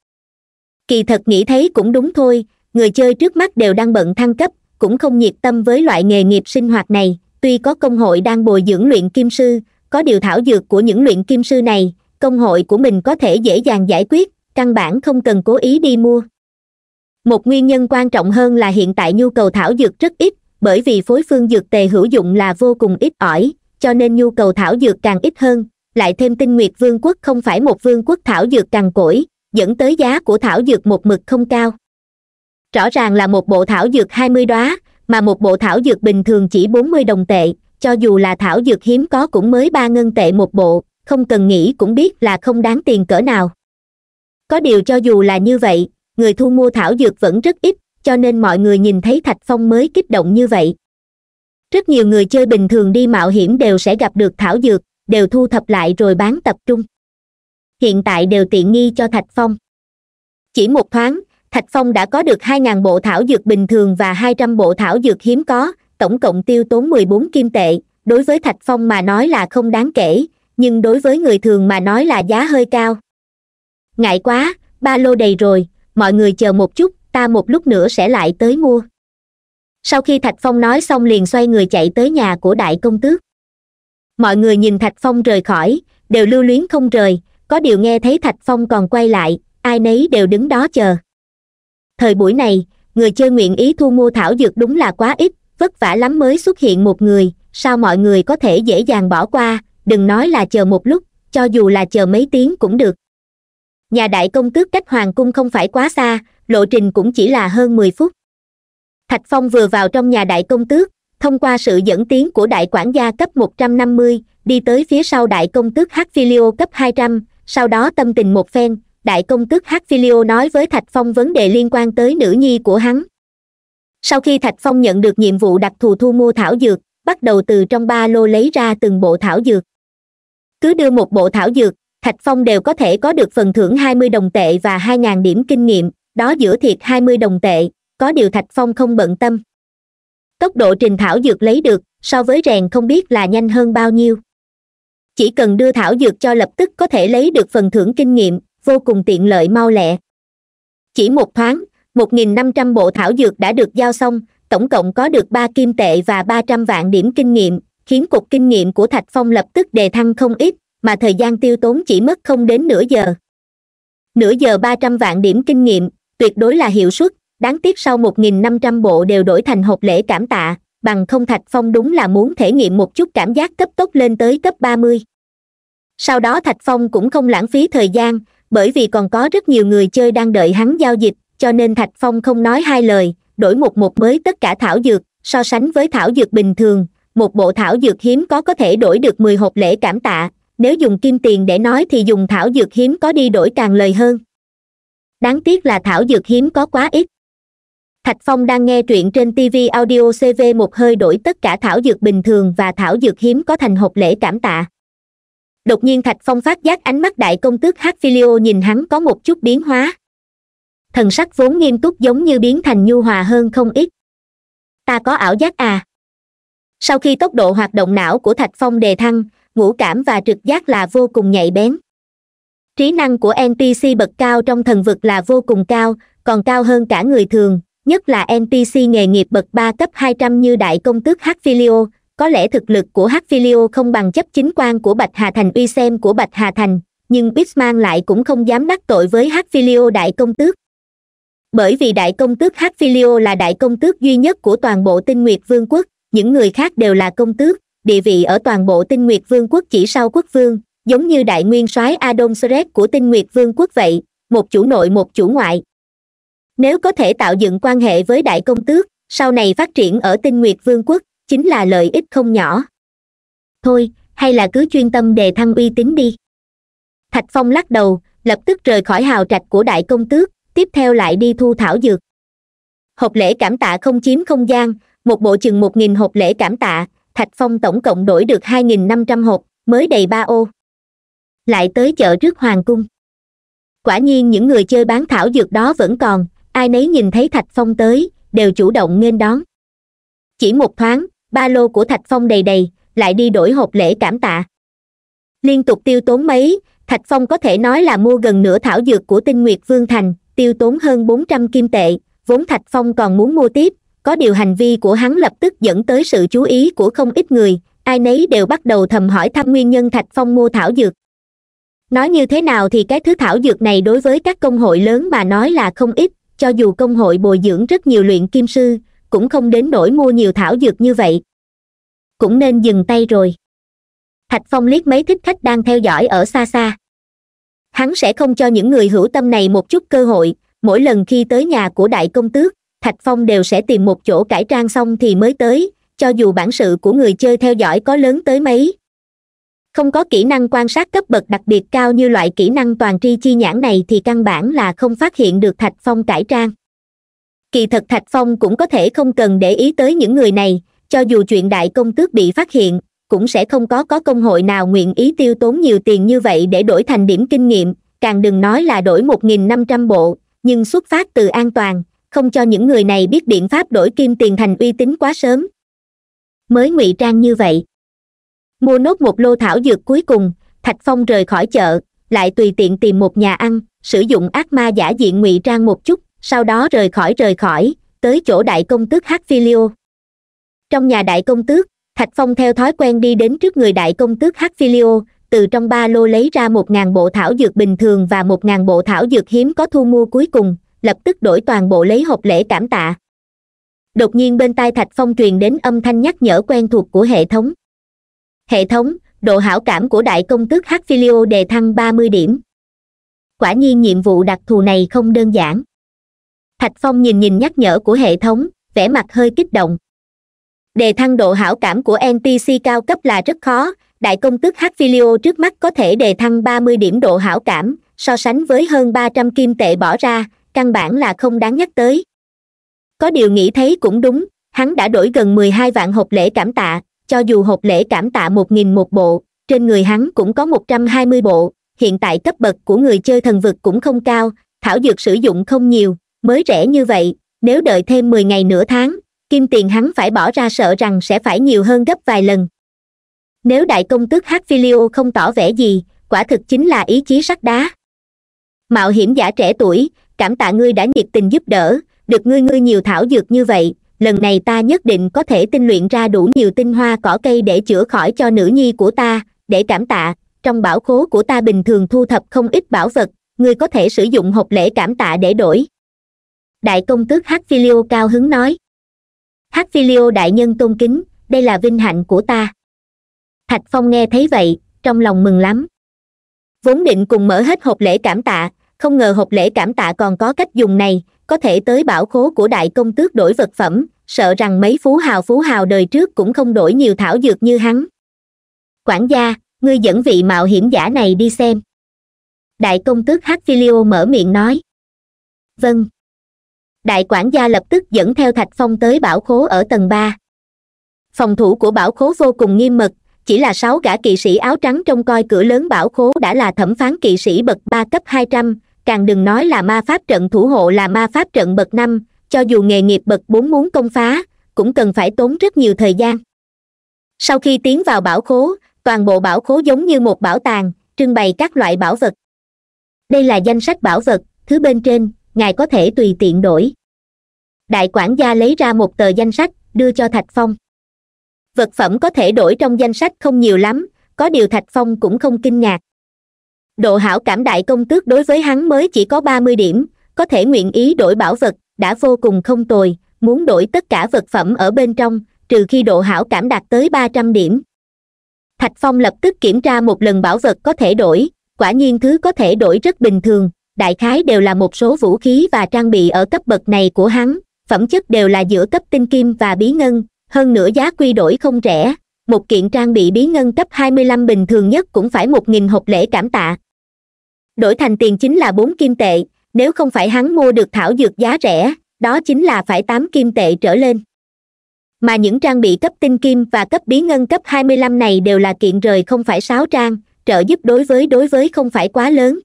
kỳ thật nghĩ thấy cũng đúng thôi người chơi trước mắt đều đang bận thăng cấp cũng không nhiệt tâm với loại nghề nghiệp sinh hoạt này tuy có công hội đang bồi dưỡng luyện kim sư có điều thảo dược của những luyện kim sư này công hội của mình có thể dễ dàng giải quyết căn bản không cần cố ý đi mua một nguyên nhân quan trọng hơn là hiện tại nhu cầu thảo dược rất ít bởi vì phối phương dược tề hữu dụng là vô cùng ít ỏi cho nên nhu cầu thảo dược càng ít hơn lại thêm tinh nguyệt vương quốc không phải một vương quốc thảo dược càng cỗi dẫn tới giá của thảo dược một mực không cao rõ ràng là một bộ thảo dược hai mươi đoá mà một bộ thảo dược bình thường chỉ bốn mươi đồng tệ cho dù là thảo dược hiếm có cũng mới ba ngân tệ một bộ không cần nghĩ cũng biết là không đáng tiền cỡ nào có điều cho dù là như vậy người thu mua thảo dược vẫn rất ít cho nên mọi người nhìn thấy thạch phong mới kích động như vậy rất nhiều người chơi bình thường đi mạo hiểm đều sẽ gặp được thảo dược đều thu thập lại rồi bán tập trung hiện tại đều tiện nghi cho thạch phong chỉ một thoáng thạch phong đã có được hai ngàn bộ thảo dược bình thường và hai trăm bộ thảo dược hiếm có tổng cộng tiêu tốn mười bốn kim tệ đối với thạch phong mà nói là không đáng kể nhưng đối với người thường mà nói là giá hơi cao ngại quá ba lô đầy rồi mọi người chờ một chút ta một lúc nữa sẽ lại tới mua sau khi thạch phong nói xong liền xoay người chạy tới nhà của đại công tước mọi người nhìn thạch phong rời khỏi đều lưu luyến không rời có điều nghe thấy thạch phong còn quay lại ai nấy đều đứng đó chờ thời buổi này người chơi nguyện ý thu mua thảo dược đúng là quá ít vất vả lắm mới xuất hiện một người sao mọi người có thể dễ dàng bỏ qua đừng nói là chờ một lúc cho dù là chờ mấy tiếng cũng được nhà đại công tước cách hoàng cung không phải quá xa lộ trình cũng chỉ là hơn mười phút thạch phong vừa vào trong nhà đại công tước thông qua sự dẫn tiến của đại quản gia cấp một trăm năm mươi đi tới phía sau đại công tước h filio cấp hai trăm sau đó tâm tình một phen đại công tước h filio nói với thạch phong vấn đề liên quan tới nữ nhi của hắn sau khi thạch phong nhận được nhiệm vụ đặc thù thu mua thảo dược bắt đầu từ trong ba lô lấy ra từng bộ thảo dược cứ đưa một bộ thảo dược thạch phong đều có thể có được phần thưởng hai mươi đồng tệ và hai ngàn điểm kinh nghiệm đó giữa thiệt hai mươi đồng tệ có điều thạch phong không bận tâm tốc độ trình thảo dược lấy được so với rèn không biết là nhanh hơn bao nhiêu chỉ cần đưa thảo dược cho lập tức có thể lấy được phần thưởng kinh nghiệm vô cùng tiện lợi mau lẹ chỉ một thoáng một nghìn năm trăm bộ thảo dược đã được giao xong tổng cộng có được ba kim tệ và ba trăm vạn điểm kinh nghiệm khiến cục kinh nghiệm của thạch phong lập tức đề thăng không ít mà thời gian tiêu tốn chỉ mất không đến nửa giờ nửa giờ ba trăm vạn điểm kinh nghiệm tuyệt đối là hiệu suất đáng tiếc sau một nghìn năm trăm bộ đều đổi thành hộp lễ cảm tạ bằng không thạch phong đúng là muốn thể nghiệm một chút cảm giác cấp tốc lên tới cấp ba mươi sau đó thạch phong cũng không lãng phí thời gian bởi vì còn có rất nhiều người chơi đang đợi hắn giao dịch cho nên thạch phong không nói hai lời đổi một một mới tất cả thảo dược so sánh với thảo dược bình thường một bộ thảo dược hiếm có có thể đổi được mười hộp lễ cảm tạ nếu dùng kim tiền để nói thì dùng thảo dược hiếm có đi đổi càng lời hơn đáng tiếc là thảo dược hiếm có quá ít thạch phong đang nghe truyện trên tv audio cv một hơi đổi tất cả thảo dược bình thường và thảo dược hiếm có thành hộp lễ cảm tạ đột nhiên thạch phong phát giác ánh mắt đại công tước hát filio nhìn hắn có một chút biến hóa thần sắc vốn nghiêm túc giống như biến thành nhu hòa hơn không ít ta có ảo giác à sau khi tốc độ hoạt động não của thạch phong đề thăng ngũ cảm và trực giác là vô cùng nhạy bén trí năng của npc bậc cao trong thần vực là vô cùng cao còn cao hơn cả người thường nhất là npc nghề nghiệp bậc ba cấp 200 như đại công tước h filio có lẽ thực lực của h filio không bằng chấp chính quan của bạch hà thành uy xem của bạch hà thành nhưng Bismarck lại cũng không dám đắc tội với h filio đại công tước bởi vì đại công tước h filio là đại công tước duy nhất của toàn bộ tinh nguyệt vương quốc những người khác đều là công tước địa vị ở toàn bộ tinh nguyệt vương quốc chỉ sau quốc vương giống như đại nguyên soái adon soret của tinh nguyệt vương quốc vậy một chủ nội một chủ ngoại nếu có thể tạo dựng quan hệ với đại công tước sau này phát triển ở tinh nguyệt vương quốc chính là lợi ích không nhỏ thôi hay là cứ chuyên tâm đề thăng uy tín đi thạch phong lắc đầu lập tức rời khỏi hào trạch của đại công tước tiếp theo lại đi thu thảo dược hộp lễ cảm tạ không chiếm không gian một bộ chừng một nghìn hộp lễ cảm tạ thạch phong tổng cộng đổi được hai nghìn năm trăm hộp mới đầy ba ô lại tới chợ trước hoàng cung quả nhiên những người chơi bán thảo dược đó vẫn còn ai nấy nhìn thấy thạch phong tới đều chủ động nghênh đón chỉ một thoáng ba lô của thạch phong đầy đầy lại đi đổi hộp lễ cảm tạ liên tục tiêu tốn mấy thạch phong có thể nói là mua gần nửa thảo dược của tinh nguyệt vương thành tiêu tốn hơn bốn trăm kim tệ vốn thạch phong còn muốn mua tiếp có điều hành vi của hắn lập tức dẫn tới sự chú ý của không ít người ai nấy đều bắt đầu thầm hỏi thăm nguyên nhân thạch phong mua thảo dược nói như thế nào thì cái thứ thảo dược này đối với các công hội lớn mà nói là không ít cho dù công hội bồi dưỡng rất nhiều luyện kim sư cũng không đến nỗi mua nhiều thảo dược như vậy cũng nên dừng tay rồi thạch phong liếc mấy thích khách đang theo dõi ở xa xa hắn sẽ không cho những người hữu tâm này một chút cơ hội mỗi lần khi tới nhà của đại công tước thạch phong đều sẽ tìm một chỗ cải trang xong thì mới tới cho dù bản sự của người chơi theo dõi có lớn tới mấy không có kỹ năng quan sát cấp bậc đặc biệt cao như loại kỹ năng toàn tri chi nhãn này thì căn bản là không phát hiện được thạch phong cải trang kỳ thật thạch phong cũng có thể không cần để ý tới những người này cho dù chuyện đại công tước bị phát hiện cũng sẽ không có có công hội nào nguyện ý tiêu tốn nhiều tiền như vậy để đổi thành điểm kinh nghiệm càng đừng nói là đổi một nghìn năm trăm bộ nhưng xuất phát từ an toàn không cho những người này biết biện pháp đổi kim tiền thành uy tín quá sớm mới ngụy trang như vậy mua nốt một lô thảo dược cuối cùng thạch phong rời khỏi chợ lại tùy tiện tìm một nhà ăn sử dụng ác ma giả diện ngụy trang một chút sau đó rời khỏi rời khỏi tới chỗ đại công tước hát filio trong nhà đại công tước thạch phong theo thói quen đi đến trước người đại công tước hát filio từ trong ba lô lấy ra một ngàn bộ thảo dược bình thường và một ngàn bộ thảo dược hiếm có thu mua cuối cùng lập tức đổi toàn bộ lấy hộp lễ cảm tạ đột nhiên bên tai thạch phong truyền đến âm thanh nhắc nhở quen thuộc của hệ thống hệ thống độ hảo cảm của đại công tước h đề thăng ba mươi điểm quả nhiên nhiệm vụ đặc thù này không đơn giản thạch phong nhìn nhìn nhắc nhở của hệ thống vẻ mặt hơi kích động đề thăng độ hảo cảm của ntc cao cấp là rất khó đại công tước h trước mắt có thể đề thăng ba mươi điểm độ hảo cảm so sánh với hơn ba trăm kim tệ bỏ ra căn bản là không đáng nhắc tới có điều nghĩ thấy cũng đúng hắn đã đổi gần mười hai vạn hộp lễ cảm tạ cho dù hộp lễ cảm tạ một nghìn một bộ trên người hắn cũng có một trăm hai mươi bộ hiện tại cấp bậc của người chơi thần vực cũng không cao thảo dược sử dụng không nhiều mới rẻ như vậy nếu đợi thêm mười ngày nửa tháng kim tiền hắn phải bỏ ra sợ rằng sẽ phải nhiều hơn gấp vài lần nếu đại công tước hát filio không tỏ vẻ gì quả thực chính là ý chí sắt đá mạo hiểm giả trẻ tuổi cảm tạ ngươi đã nhiệt tình giúp đỡ được ngươi ngươi nhiều thảo dược như vậy lần này ta nhất định có thể tinh luyện ra đủ nhiều tinh hoa cỏ cây để chữa khỏi cho nữ nhi của ta để cảm tạ trong bảo khố của ta bình thường thu thập không ít bảo vật ngươi có thể sử dụng hộp lễ cảm tạ để đổi đại công tước hát phi liêu cao hứng nói hát phi liêu đại nhân tôn kính đây là vinh hạnh của ta thạch phong nghe thấy vậy trong lòng mừng lắm vốn định cùng mở hết hộp lễ cảm tạ không ngờ hộp lễ cảm tạ còn có cách dùng này có thể tới bảo khố của đại công tước đổi vật phẩm sợ rằng mấy phú hào phú hào đời trước cũng không đổi nhiều thảo dược như hắn quản gia ngươi dẫn vị mạo hiểm giả này đi xem đại công tước hát filio mở miệng nói vâng đại quản gia lập tức dẫn theo thạch phong tới bảo khố ở tầng ba phòng thủ của bảo khố vô cùng nghiêm mật chỉ là sáu gã kỵ sĩ áo trắng trông coi cửa lớn bảo khố đã là thẩm phán kỵ sĩ bậc ba cấp hai trăm càng đừng nói là ma pháp trận thủ hộ là ma pháp trận bậc năm cho dù nghề nghiệp bậc bốn muốn công phá cũng cần phải tốn rất nhiều thời gian sau khi tiến vào bảo khố toàn bộ bảo khố giống như một bảo tàng trưng bày các loại bảo vật đây là danh sách bảo vật thứ bên trên ngài có thể tùy tiện đổi đại quản gia lấy ra một tờ danh sách đưa cho thạch phong vật phẩm có thể đổi trong danh sách không nhiều lắm có điều thạch phong cũng không kinh ngạc độ hảo cảm đại công tước đối với hắn mới chỉ có ba mươi điểm có thể nguyện ý đổi bảo vật đã vô cùng không tồi muốn đổi tất cả vật phẩm ở bên trong trừ khi độ hảo cảm đạt tới ba trăm điểm thạch phong lập tức kiểm tra một lần bảo vật có thể đổi quả nhiên thứ có thể đổi rất bình thường đại khái đều là một số vũ khí và trang bị ở cấp bậc này của hắn phẩm chất đều là giữa cấp tinh kim và bí ngân hơn nữa giá quy đổi không rẻ một kiện trang bị bí ngân cấp 25 bình thường nhất cũng phải một nghìn hộp lễ cảm tạ đổi thành tiền chính là bốn kim tệ nếu không phải hắn mua được thảo dược giá rẻ đó chính là phải tám kim tệ trở lên mà những trang bị cấp tinh kim và cấp bí ngân cấp 25 này đều là kiện rời không phải sáo trang trợ giúp đối với đối với không phải quá lớn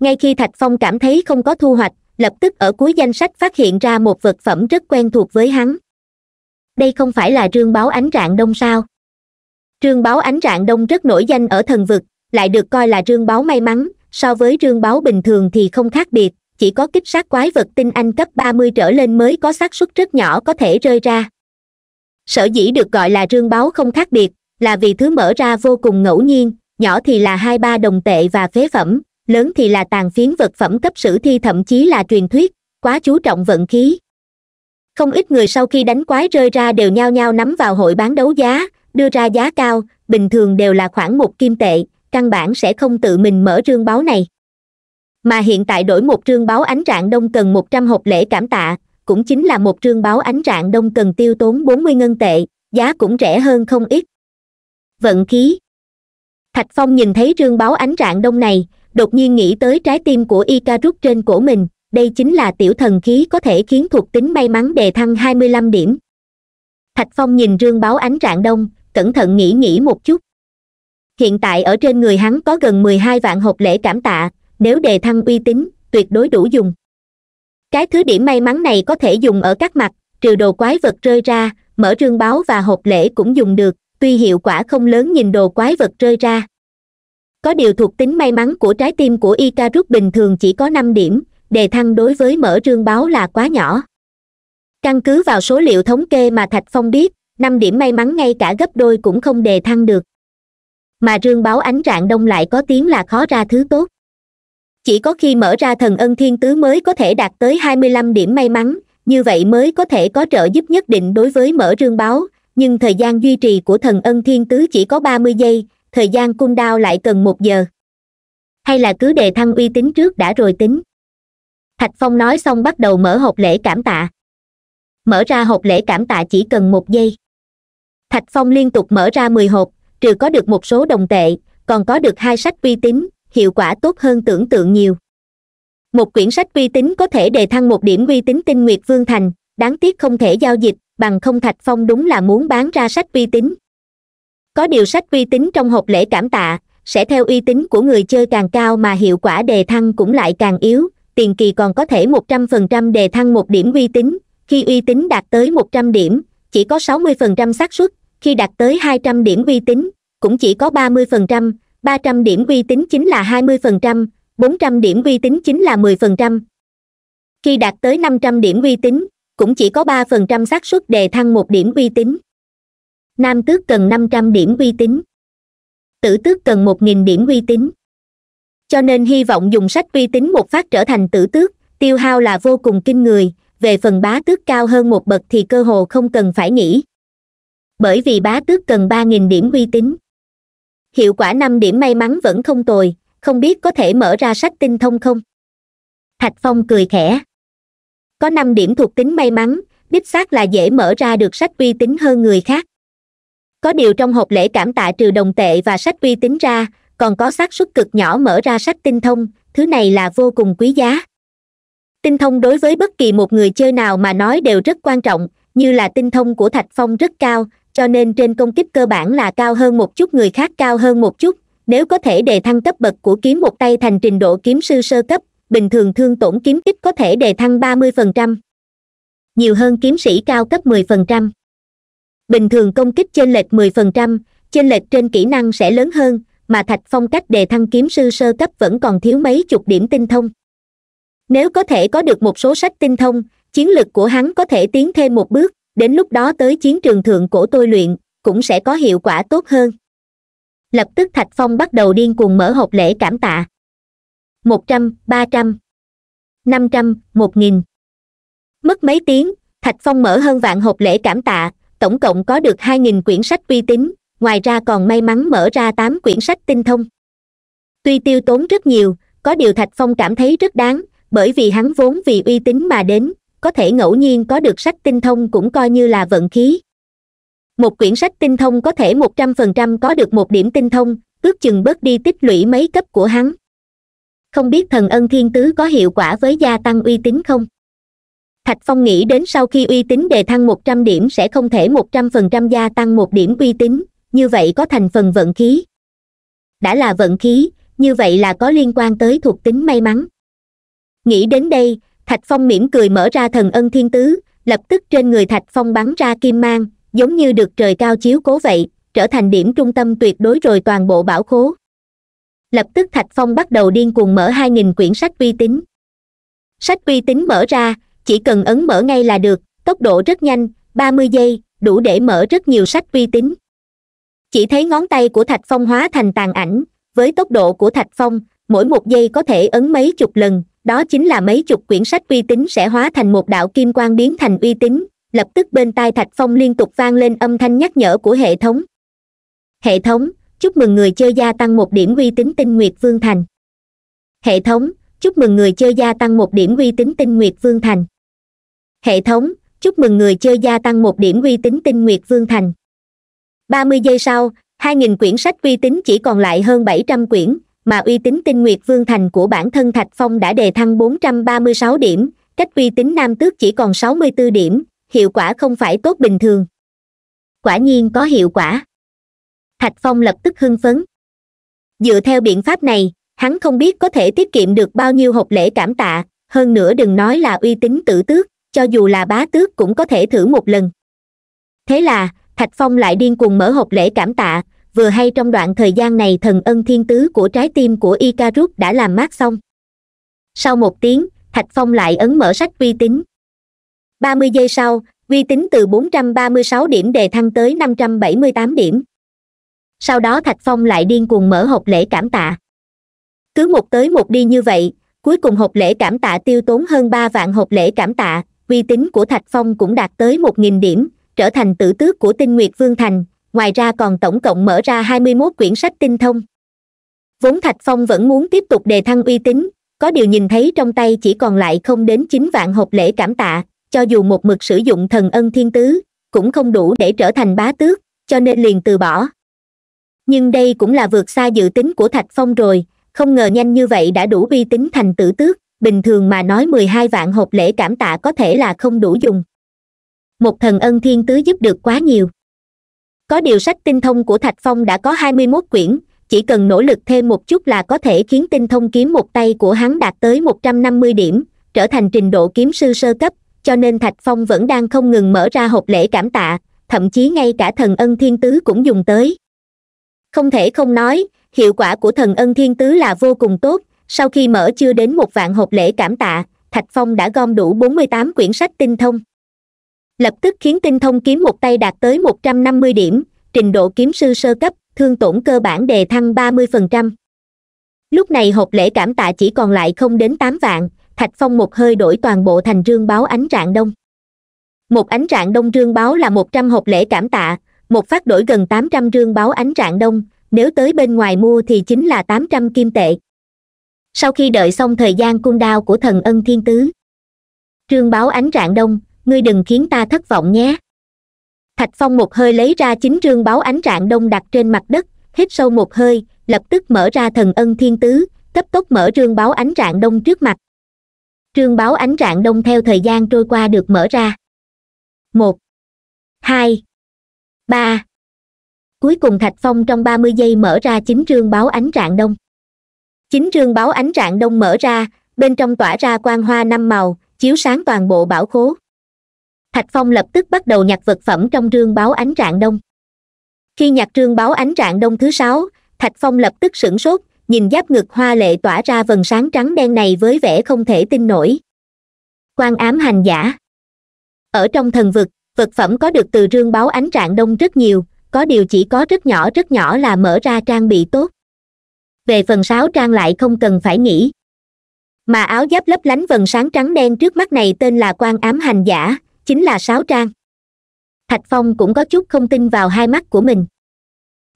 ngay khi thạch phong cảm thấy không có thu hoạch lập tức ở cuối danh sách phát hiện ra một vật phẩm rất quen thuộc với hắn đây không phải là trương báo ánh rạng đông sao trương báo ánh rạng đông rất nổi danh ở thần vực lại được coi là trương báo may mắn so với trương báo bình thường thì không khác biệt chỉ có kích sát quái vật tinh anh cấp ba mươi trở lên mới có xác suất rất nhỏ có thể rơi ra sở dĩ được gọi là trương báo không khác biệt là vì thứ mở ra vô cùng ngẫu nhiên nhỏ thì là hai ba đồng tệ và phế phẩm lớn thì là tàn phiến vật phẩm cấp sử thi thậm chí là truyền thuyết quá chú trọng vận khí không ít người sau khi đánh quái rơi ra đều nhao nhao nắm vào hội bán đấu giá đưa ra giá cao bình thường đều là khoảng một kim tệ căn bản sẽ không tự mình mở trương báo này mà hiện tại đổi một trương báo ánh rạng đông cần một trăm hộp lễ cảm tạ cũng chính là một trương báo ánh rạng đông cần tiêu tốn bốn mươi ngân tệ giá cũng rẻ hơn không ít vận khí thạch phong nhìn thấy trương báo ánh rạng đông này đột nhiên nghĩ tới trái tim của y ca rút trên cổ mình đây chính là tiểu thần khí có thể khiến thuộc tính may mắn đề thăng hai mươi lăm điểm thạch phong nhìn rương báo ánh rạng đông cẩn thận nghĩ nghĩ một chút hiện tại ở trên người hắn có gần mười hai vạn hộp lễ cảm tạ nếu đề thăng uy tín tuyệt đối đủ dùng cái thứ điểm may mắn này có thể dùng ở các mặt trừ đồ quái vật rơi ra mở rương báo và hộp lễ cũng dùng được tuy hiệu quả không lớn nhìn đồ quái vật rơi ra có điều thuộc tính may mắn của trái tim của y ca rút bình thường chỉ có năm điểm đề thăng đối với mở trương báo là quá nhỏ căn cứ vào số liệu thống kê mà thạch phong biết năm điểm may mắn ngay cả gấp đôi cũng không đề thăng được mà trương báo ánh rạng đông lại có tiếng là khó ra thứ tốt chỉ có khi mở ra thần ân thiên tứ mới có thể đạt tới hai mươi lăm điểm may mắn như vậy mới có thể có trợ giúp nhất định đối với mở trương báo nhưng thời gian duy trì của thần ân thiên tứ chỉ có ba mươi giây thời gian cung đao lại cần một giờ hay là cứ đề thăng uy tín trước đã rồi tính thạch phong nói xong bắt đầu mở hộp lễ cảm tạ mở ra hộp lễ cảm tạ chỉ cần một giây thạch phong liên tục mở ra mười hộp trừ có được một số đồng tệ còn có được hai sách uy tín hiệu quả tốt hơn tưởng tượng nhiều một quyển sách uy tín có thể đề thăng một điểm uy tín tinh nguyệt vương thành đáng tiếc không thể giao dịch bằng không thạch phong đúng là muốn bán ra sách uy tín có điều sách uy tín trong hộp lễ cảm tạ sẽ theo uy tín của người chơi càng cao mà hiệu quả đề thăng cũng lại càng yếu tiền kỳ còn có thể một trăm phần trăm đề thăng một điểm uy tín khi uy tín đạt tới một trăm điểm chỉ có sáu mươi phần trăm xác suất khi đạt tới hai trăm điểm uy tín cũng chỉ có ba mươi phần trăm ba trăm điểm uy tín chính là hai mươi phần trăm bốn trăm điểm uy tín chính là mười phần trăm khi đạt tới năm trăm điểm uy tín cũng chỉ có ba phần trăm xác suất đề thăng một điểm uy tín nam tước cần năm trăm điểm uy tín tử tước cần một nghìn điểm uy tín cho nên hy vọng dùng sách uy tín một phát trở thành tử tước tiêu hao là vô cùng kinh người về phần bá tước cao hơn một bậc thì cơ hồ không cần phải nghĩ bởi vì bá tước cần ba nghìn điểm uy tín hiệu quả năm điểm may mắn vẫn không tồi không biết có thể mở ra sách tinh thông không thạch phong cười khẽ có năm điểm thuộc tính may mắn đích xác là dễ mở ra được sách uy tín hơn người khác có điều trong hộp lễ cảm tạ trừ đồng tệ và sách uy tín ra còn có xác suất cực nhỏ mở ra sách tinh thông thứ này là vô cùng quý giá tinh thông đối với bất kỳ một người chơi nào mà nói đều rất quan trọng như là tinh thông của thạch phong rất cao cho nên trên công kích cơ bản là cao hơn một chút người khác cao hơn một chút nếu có thể đề thăng cấp bậc của kiếm một tay thành trình độ kiếm sư sơ cấp bình thường thương tổn kiếm kích có thể đề thăng ba mươi phần trăm, nhiều hơn kiếm sĩ cao cấp mười phần trăm. bình thường công kích chênh lệch mười phần 10%, chênh lệch trên kỹ năng sẽ lớn hơn mà thạch phong cách đề thăng kiếm sư sơ cấp vẫn còn thiếu mấy chục điểm tinh thông nếu có thể có được một số sách tinh thông chiến lực của hắn có thể tiến thêm một bước đến lúc đó tới chiến trường thượng cổ tôi luyện cũng sẽ có hiệu quả tốt hơn lập tức thạch phong bắt đầu điên cuồng mở hộp lễ cảm tạ một trăm ba trăm năm trăm một nghìn mất mấy tiếng thạch phong mở hơn vạn hộp lễ cảm tạ tổng cộng có được hai nghìn quyển sách uy tín ngoài ra còn may mắn mở ra tám quyển sách tinh thông tuy tiêu tốn rất nhiều có điều thạch phong cảm thấy rất đáng bởi vì hắn vốn vì uy tín mà đến có thể ngẫu nhiên có được sách tinh thông cũng coi như là vận khí một quyển sách tinh thông có thể một trăm phần trăm có được một điểm tinh thông ước chừng bớt đi tích lũy mấy cấp của hắn không biết thần ân thiên tứ có hiệu quả với gia tăng uy tín không thạch phong nghĩ đến sau khi uy tín đề thăng một trăm điểm sẽ không thể một trăm phần trăm gia tăng một điểm uy tín như vậy có thành phần vận khí đã là vận khí như vậy là có liên quan tới thuộc tính may mắn nghĩ đến đây thạch phong mỉm cười mở ra thần ân thiên tứ lập tức trên người thạch phong bắn ra kim mang giống như được trời cao chiếu cố vậy trở thành điểm trung tâm tuyệt đối rồi toàn bộ bảo khố lập tức thạch phong bắt đầu điên cuồng mở hai nghìn quyển sách uy tín sách uy tín mở ra chỉ cần ấn mở ngay là được tốc độ rất nhanh ba mươi giây đủ để mở rất nhiều sách uy tín chỉ thấy ngón tay của thạch phong hóa thành tàn ảnh với tốc độ của thạch phong mỗi một giây có thể ấn mấy chục lần đó chính là mấy chục quyển sách uy tín sẽ hóa thành một đạo kim quang biến thành uy tín lập tức bên tai thạch phong liên tục vang lên âm thanh nhắc nhở của hệ thống hệ thống chúc mừng người chơi gia tăng một điểm uy tín tinh nguyệt vương thành hệ thống chúc mừng người chơi gia tăng một điểm uy tín tinh nguyệt vương thành hệ thống chúc mừng người chơi gia tăng một điểm uy tín tinh nguyệt vương thành 30 giây sau 2.000 quyển sách uy tín chỉ còn lại hơn 700 quyển mà uy tín tinh nguyệt vương thành của bản thân thạch phong đã đề thăng 436 điểm cách uy tín nam tước chỉ còn 64 điểm hiệu quả không phải tốt bình thường quả nhiên có hiệu quả thạch phong lập tức hưng phấn dựa theo biện pháp này hắn không biết có thể tiết kiệm được bao nhiêu hộp lễ cảm tạ hơn nữa đừng nói là uy tín tử tước cho dù là bá tước cũng có thể thử một lần thế là thạch phong lại điên cuồng mở hộp lễ cảm tạ vừa hay trong đoạn thời gian này thần ân thiên tứ của trái tim của icarus đã làm mát xong sau một tiếng thạch phong lại ấn mở sách uy tín ba mươi giây sau uy tín từ bốn trăm ba mươi sáu điểm đề thăng tới năm trăm bảy mươi tám điểm sau đó thạch phong lại điên cuồng mở hộp lễ cảm tạ cứ một tới một đi như vậy cuối cùng hộp lễ cảm tạ tiêu tốn hơn ba vạn hộp lễ cảm tạ uy tín của thạch phong cũng đạt tới một nghìn điểm trở thành tử tước của tinh nguyệt vương thành ngoài ra còn tổng cộng mở ra hai mươi mốt quyển sách tinh thông vốn thạch phong vẫn muốn tiếp tục đề thăng uy tín có điều nhìn thấy trong tay chỉ còn lại không đến chín vạn hộp lễ cảm tạ cho dù một mực sử dụng thần ân thiên tứ cũng không đủ để trở thành bá tước cho nên liền từ bỏ nhưng đây cũng là vượt xa dự tính của thạch phong rồi không ngờ nhanh như vậy đã đủ uy tín thành tử tước bình thường mà nói mười hai vạn hộp lễ cảm tạ có thể là không đủ dùng một thần ân thiên tứ giúp được quá nhiều có điều sách tinh thông của thạch phong đã có hai mươi mốt quyển chỉ cần nỗ lực thêm một chút là có thể khiến tinh thông kiếm một tay của hắn đạt tới một trăm năm mươi điểm trở thành trình độ kiếm sư sơ cấp cho nên thạch phong vẫn đang không ngừng mở ra hộp lễ cảm tạ thậm chí ngay cả thần ân thiên tứ cũng dùng tới không thể không nói hiệu quả của thần ân thiên tứ là vô cùng tốt sau khi mở chưa đến một vạn hộp lễ cảm tạ thạch phong đã gom đủ bốn mươi tám quyển sách tinh thông lập tức khiến tinh thông kiếm một tay đạt tới một trăm năm mươi điểm trình độ kiếm sư sơ cấp thương tổn cơ bản đề thăng ba mươi phần trăm lúc này hộp lễ cảm tạ chỉ còn lại không đến tám vạn thạch phong một hơi đổi toàn bộ thành rương báo ánh trạng đông một ánh trạng đông rương báo là một trăm hộp lễ cảm tạ một phát đổi gần tám trăm rương báo ánh trạng đông nếu tới bên ngoài mua thì chính là tám trăm kim tệ sau khi đợi xong thời gian cung đao của thần ân thiên tứ trương báo ánh trạng đông ngươi đừng khiến ta thất vọng nhé thạch phong một hơi lấy ra chính trương báo ánh rạng đông đặt trên mặt đất hít sâu một hơi lập tức mở ra thần ân thiên tứ cấp tốc mở trương báo ánh rạng đông trước mặt trương báo ánh rạng đông theo thời gian trôi qua được mở ra một hai ba cuối cùng thạch phong trong ba mươi giây mở ra chính trương báo ánh rạng đông chính trương báo ánh rạng đông mở ra bên trong tỏa ra quang hoa năm màu chiếu sáng toàn bộ bảo khố thạch phong lập tức bắt đầu nhặt vật phẩm trong trương báo ánh trạng đông khi nhặt trương báo ánh trạng đông thứ sáu thạch phong lập tức sửng sốt nhìn giáp ngực hoa lệ tỏa ra vần sáng trắng đen này với vẻ không thể tin nổi quan ám hành giả ở trong thần vực vật phẩm có được từ trương báo ánh trạng đông rất nhiều có điều chỉ có rất nhỏ rất nhỏ là mở ra trang bị tốt về phần sáu trang lại không cần phải nghĩ mà áo giáp lấp lánh vần sáng trắng đen trước mắt này tên là quan ám hành giả chính là sáu trang thạch phong cũng có chút không tin vào hai mắt của mình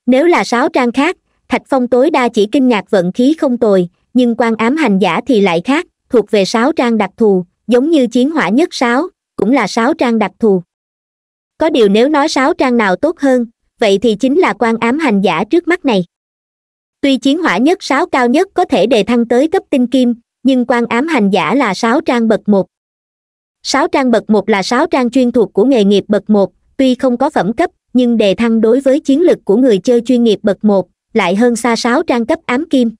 nếu là sáu trang khác thạch phong tối đa chỉ kinh ngạc vận khí không tồi nhưng quan ám hành giả thì lại khác thuộc về sáu trang đặc thù giống như chiến hỏa nhất sáu cũng là sáu trang đặc thù có điều nếu nói sáu trang nào tốt hơn vậy thì chính là quan ám hành giả trước mắt này tuy chiến hỏa nhất sáu cao nhất có thể đề thăng tới cấp tinh kim nhưng quan ám hành giả là sáu trang bậc một sáu trang bậc một là sáu trang chuyên thuộc của nghề nghiệp bậc một tuy không có phẩm cấp nhưng đề thăng đối với chiến lực của người chơi chuyên nghiệp bậc một lại hơn xa sáu trang cấp ám kim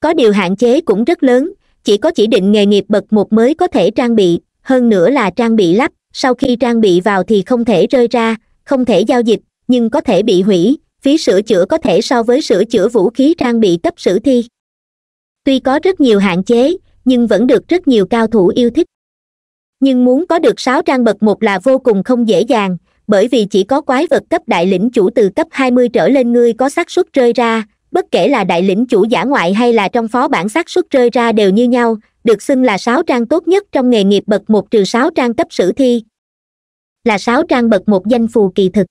có điều hạn chế cũng rất lớn chỉ có chỉ định nghề nghiệp bậc một mới có thể trang bị hơn nữa là trang bị lắp sau khi trang bị vào thì không thể rơi ra không thể giao dịch nhưng có thể bị hủy phí sửa chữa có thể so với sửa chữa vũ khí trang bị cấp sử thi tuy có rất nhiều hạn chế nhưng vẫn được rất nhiều cao thủ yêu thích nhưng muốn có được sáu trang bậc một là vô cùng không dễ dàng bởi vì chỉ có quái vật cấp đại lĩnh chủ từ cấp hai mươi trở lên ngươi có xác suất rơi ra bất kể là đại lĩnh chủ giả ngoại hay là trong phó bản xác suất rơi ra đều như nhau được xưng là sáu trang tốt nhất trong nghề nghiệp bậc một trừ sáu trang cấp sử thi là sáu trang bậc một danh phù kỳ thực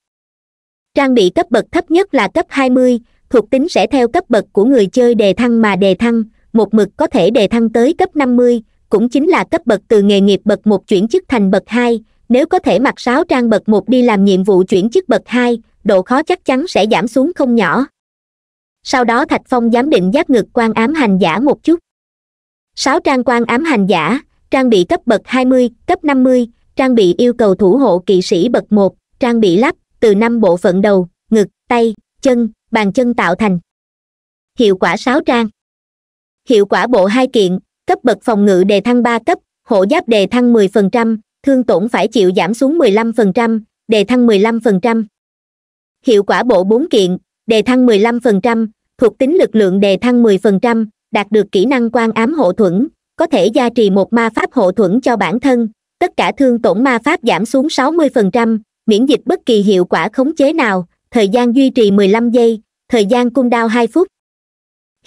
trang bị cấp bậc thấp nhất là cấp hai mươi thuộc tính sẽ theo cấp bậc của người chơi đề thăng mà đề thăng một mực có thể đề thăng tới cấp năm mươi cũng chính là cấp bậc từ nghề nghiệp bậc một chuyển chức thành bậc hai nếu có thể mặc sáo trang bậc một đi làm nhiệm vụ chuyển chức bậc hai độ khó chắc chắn sẽ giảm xuống không nhỏ sau đó thạch phong giám định giáp ngực quan ám hành giả một chút sáu trang quan ám hành giả trang bị cấp bậc hai mươi cấp năm mươi trang bị yêu cầu thủ hộ kỵ sĩ bậc một trang bị lắp, từ năm bộ phận đầu, ngực, tay, chân, bàn chân tạo thành. Hiệu quả 6 trang Hiệu quả bộ hai kiện, cấp bậc phòng ngự đề thăng ba cấp hộ giáp đề thăng 10%, thương tổn phải chịu giảm xuống 15%, đề thăng 15%. Hiệu quả bộ 4 kiện, đề thăng 15%, thuộc tính lực lượng đề thăng 10%, đạt được kỹ năng quan ám hộ thuẫn, có thể gia trì một ma pháp hộ thuẫn cho bản thân, tất cả thương tổn ma pháp giảm xuống 60%, miễn dịch bất kỳ hiệu quả khống chế nào, thời gian duy trì 15 giây, thời gian cung đao 2 phút.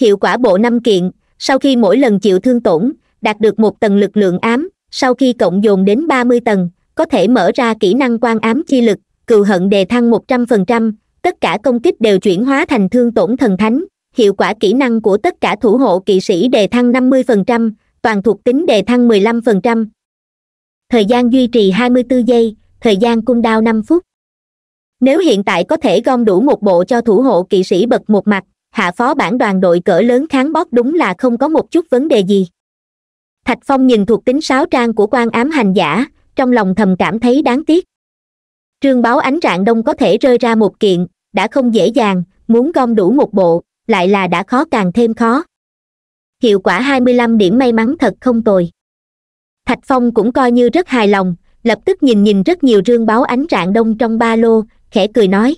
Hiệu quả bộ 5 kiện, sau khi mỗi lần chịu thương tổn đạt được một tầng lực lượng ám sau khi cộng dồn đến ba mươi tầng có thể mở ra kỹ năng quan ám chi lực cừu hận đề thăng một trăm phần trăm tất cả công kích đều chuyển hóa thành thương tổn thần thánh hiệu quả kỹ năng của tất cả thủ hộ kỵ sĩ đề thăng năm mươi phần trăm toàn thuộc tính đề thăng mười lăm phần trăm thời gian duy trì hai mươi bốn giây thời gian cung đao năm phút nếu hiện tại có thể gom đủ một bộ cho thủ hộ kỵ sĩ bậc một mặt hạ phó bản đoàn đội cỡ lớn kháng bóp đúng là không có một chút vấn đề gì thạch phong nhìn thuộc tính sáo trang của quan ám hành giả trong lòng thầm cảm thấy đáng tiếc trương báo ánh rạng đông có thể rơi ra một kiện đã không dễ dàng muốn gom đủ một bộ lại là đã khó càng thêm khó hiệu quả 25 điểm may mắn thật không tồi thạch phong cũng coi như rất hài lòng lập tức nhìn nhìn rất nhiều rương báo ánh rạng đông trong ba lô khẽ cười nói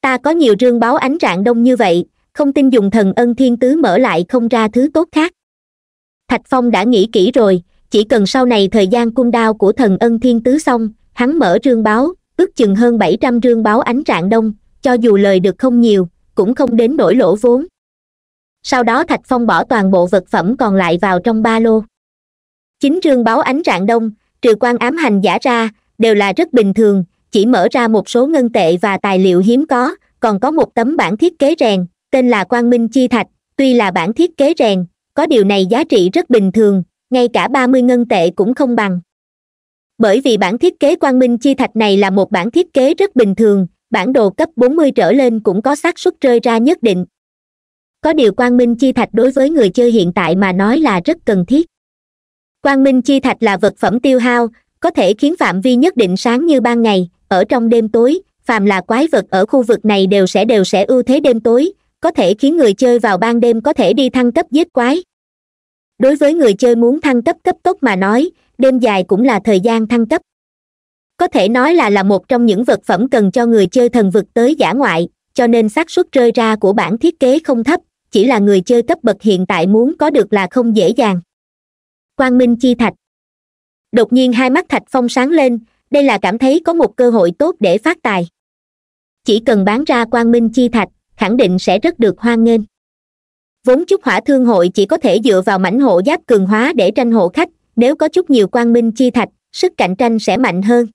ta có nhiều rương báo ánh rạng đông như vậy không tin dùng thần ân thiên tứ mở lại không ra thứ tốt khác thạch phong đã nghĩ kỹ rồi chỉ cần sau này thời gian cung đao của thần ân thiên tứ xong hắn mở rương báo ước chừng hơn bảy trăm rương báo ánh trạng đông cho dù lời được không nhiều cũng không đến nổi lỗ vốn sau đó thạch phong bỏ toàn bộ vật phẩm còn lại vào trong ba lô chính rương báo ánh trạng đông trừ quan ám hành giả ra đều là rất bình thường chỉ mở ra một số ngân tệ và tài liệu hiếm có còn có một tấm bản thiết kế rèn tên là quang minh chi thạch tuy là bản thiết kế rèn có điều này giá trị rất bình thường ngay cả ba mươi ngân tệ cũng không bằng bởi vì bản thiết kế quang minh chi thạch này là một bản thiết kế rất bình thường bản đồ cấp bốn mươi trở lên cũng có xác suất rơi ra nhất định có điều quang minh chi thạch đối với người chơi hiện tại mà nói là rất cần thiết quang minh chi thạch là vật phẩm tiêu hao có thể khiến phạm vi nhất định sáng như ban ngày ở trong đêm tối phàm là quái vật ở khu vực này đều sẽ đều sẽ ưu thế đêm tối có thể khiến người chơi vào ban đêm có thể đi thăng cấp giết quái đối với người chơi muốn thăng cấp cấp tốc mà nói đêm dài cũng là thời gian thăng cấp có thể nói là là một trong những vật phẩm cần cho người chơi thần vực tới giả ngoại cho nên xác suất rơi ra của bản thiết kế không thấp chỉ là người chơi cấp bậc hiện tại muốn có được là không dễ dàng quang minh chi thạch đột nhiên hai mắt thạch phong sáng lên đây là cảm thấy có một cơ hội tốt để phát tài chỉ cần bán ra quang minh chi thạch khẳng định sẽ rất được hoan nghênh vốn chút hỏa thương hội chỉ có thể dựa vào mảnh hộ giáp cường hóa để tranh hộ khách nếu có chút nhiều quang minh chi thạch sức cạnh tranh sẽ mạnh hơn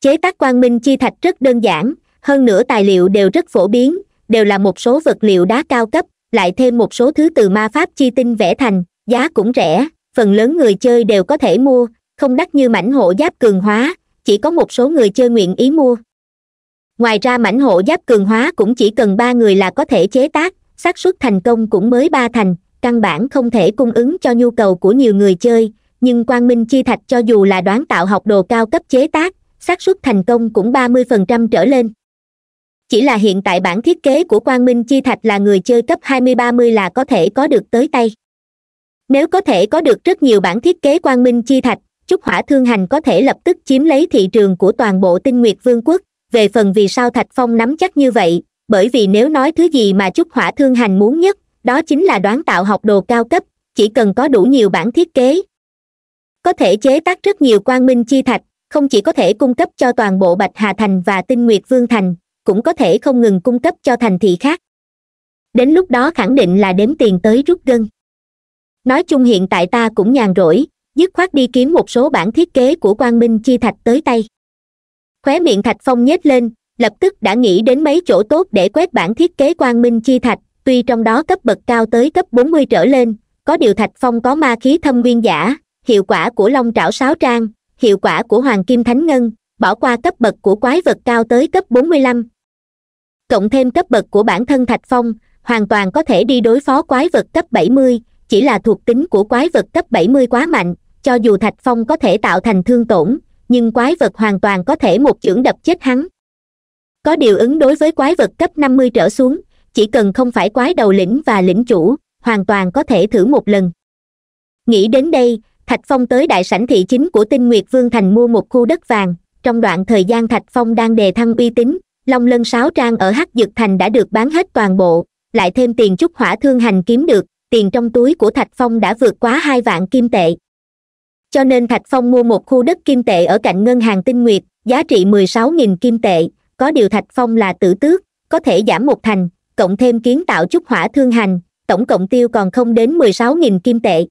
chế tác quang minh chi thạch rất đơn giản hơn nữa tài liệu đều rất phổ biến đều là một số vật liệu đá cao cấp lại thêm một số thứ từ ma pháp chi tinh vẽ thành giá cũng rẻ phần lớn người chơi đều có thể mua không đắt như mảnh hộ giáp cường hóa chỉ có một số người chơi nguyện ý mua ngoài ra mảnh hộ giáp cường hóa cũng chỉ cần ba người là có thể chế tác xác suất thành công cũng mới ba thành căn bản không thể cung ứng cho nhu cầu của nhiều người chơi nhưng quang minh chi thạch cho dù là đoán tạo học đồ cao cấp chế tác xác suất thành công cũng ba mươi phần trăm trở lên chỉ là hiện tại bản thiết kế của quang minh chi thạch là người chơi cấp hai mươi ba mươi là có thể có được tới tay nếu có thể có được rất nhiều bản thiết kế quang minh chi thạch chúc hỏa thương hành có thể lập tức chiếm lấy thị trường của toàn bộ tinh nguyệt vương quốc về phần vì sao thạch phong nắm chắc như vậy bởi vì nếu nói thứ gì mà chúc hỏa thương hành muốn nhất đó chính là đoán tạo học đồ cao cấp chỉ cần có đủ nhiều bản thiết kế có thể chế tác rất nhiều quang minh chi thạch không chỉ có thể cung cấp cho toàn bộ bạch hà thành và tinh nguyệt vương thành cũng có thể không ngừng cung cấp cho thành thị khác đến lúc đó khẳng định là đếm tiền tới rút gân nói chung hiện tại ta cũng nhàn rỗi dứt khoát đi kiếm một số bản thiết kế của quang minh chi thạch tới tay khóe miệng thạch phong nhếch lên lập tức đã nghĩ đến mấy chỗ tốt để quét bản thiết kế quang minh chi thạch tuy trong đó cấp bậc cao tới cấp bốn mươi trở lên có điều thạch phong có ma khí thâm nguyên giả hiệu quả của long trảo sáo trang hiệu quả của hoàng kim thánh ngân bỏ qua cấp bậc của quái vật cao tới cấp bốn mươi lăm cộng thêm cấp bậc của bản thân thạch phong hoàn toàn có thể đi đối phó quái vật cấp bảy mươi chỉ là thuộc tính của quái vật cấp bảy mươi quá mạnh cho dù thạch phong có thể tạo thành thương tổn nhưng quái vật hoàn toàn có thể một chưởng đập chết hắn có điều ứng đối với quái vật cấp năm mươi trở xuống chỉ cần không phải quái đầu lĩnh và lĩnh chủ hoàn toàn có thể thử một lần nghĩ đến đây thạch phong tới đại sảnh thị chính của tinh nguyệt vương thành mua một khu đất vàng trong đoạn thời gian thạch phong đang đề thăng uy tín long lân sáu trang ở hắc dực thành đã được bán hết toàn bộ lại thêm tiền chút hỏa thương hành kiếm được tiền trong túi của thạch phong đã vượt quá hai vạn kim tệ cho nên thạch phong mua một khu đất kim tệ ở cạnh ngân hàng tinh nguyệt giá trị mười sáu nghìn kim tệ có điều thạch phong là tử tước có thể giảm một thành cộng thêm kiến tạo chút hỏa thương hành tổng cộng tiêu còn không đến mười sáu nghìn kim tệ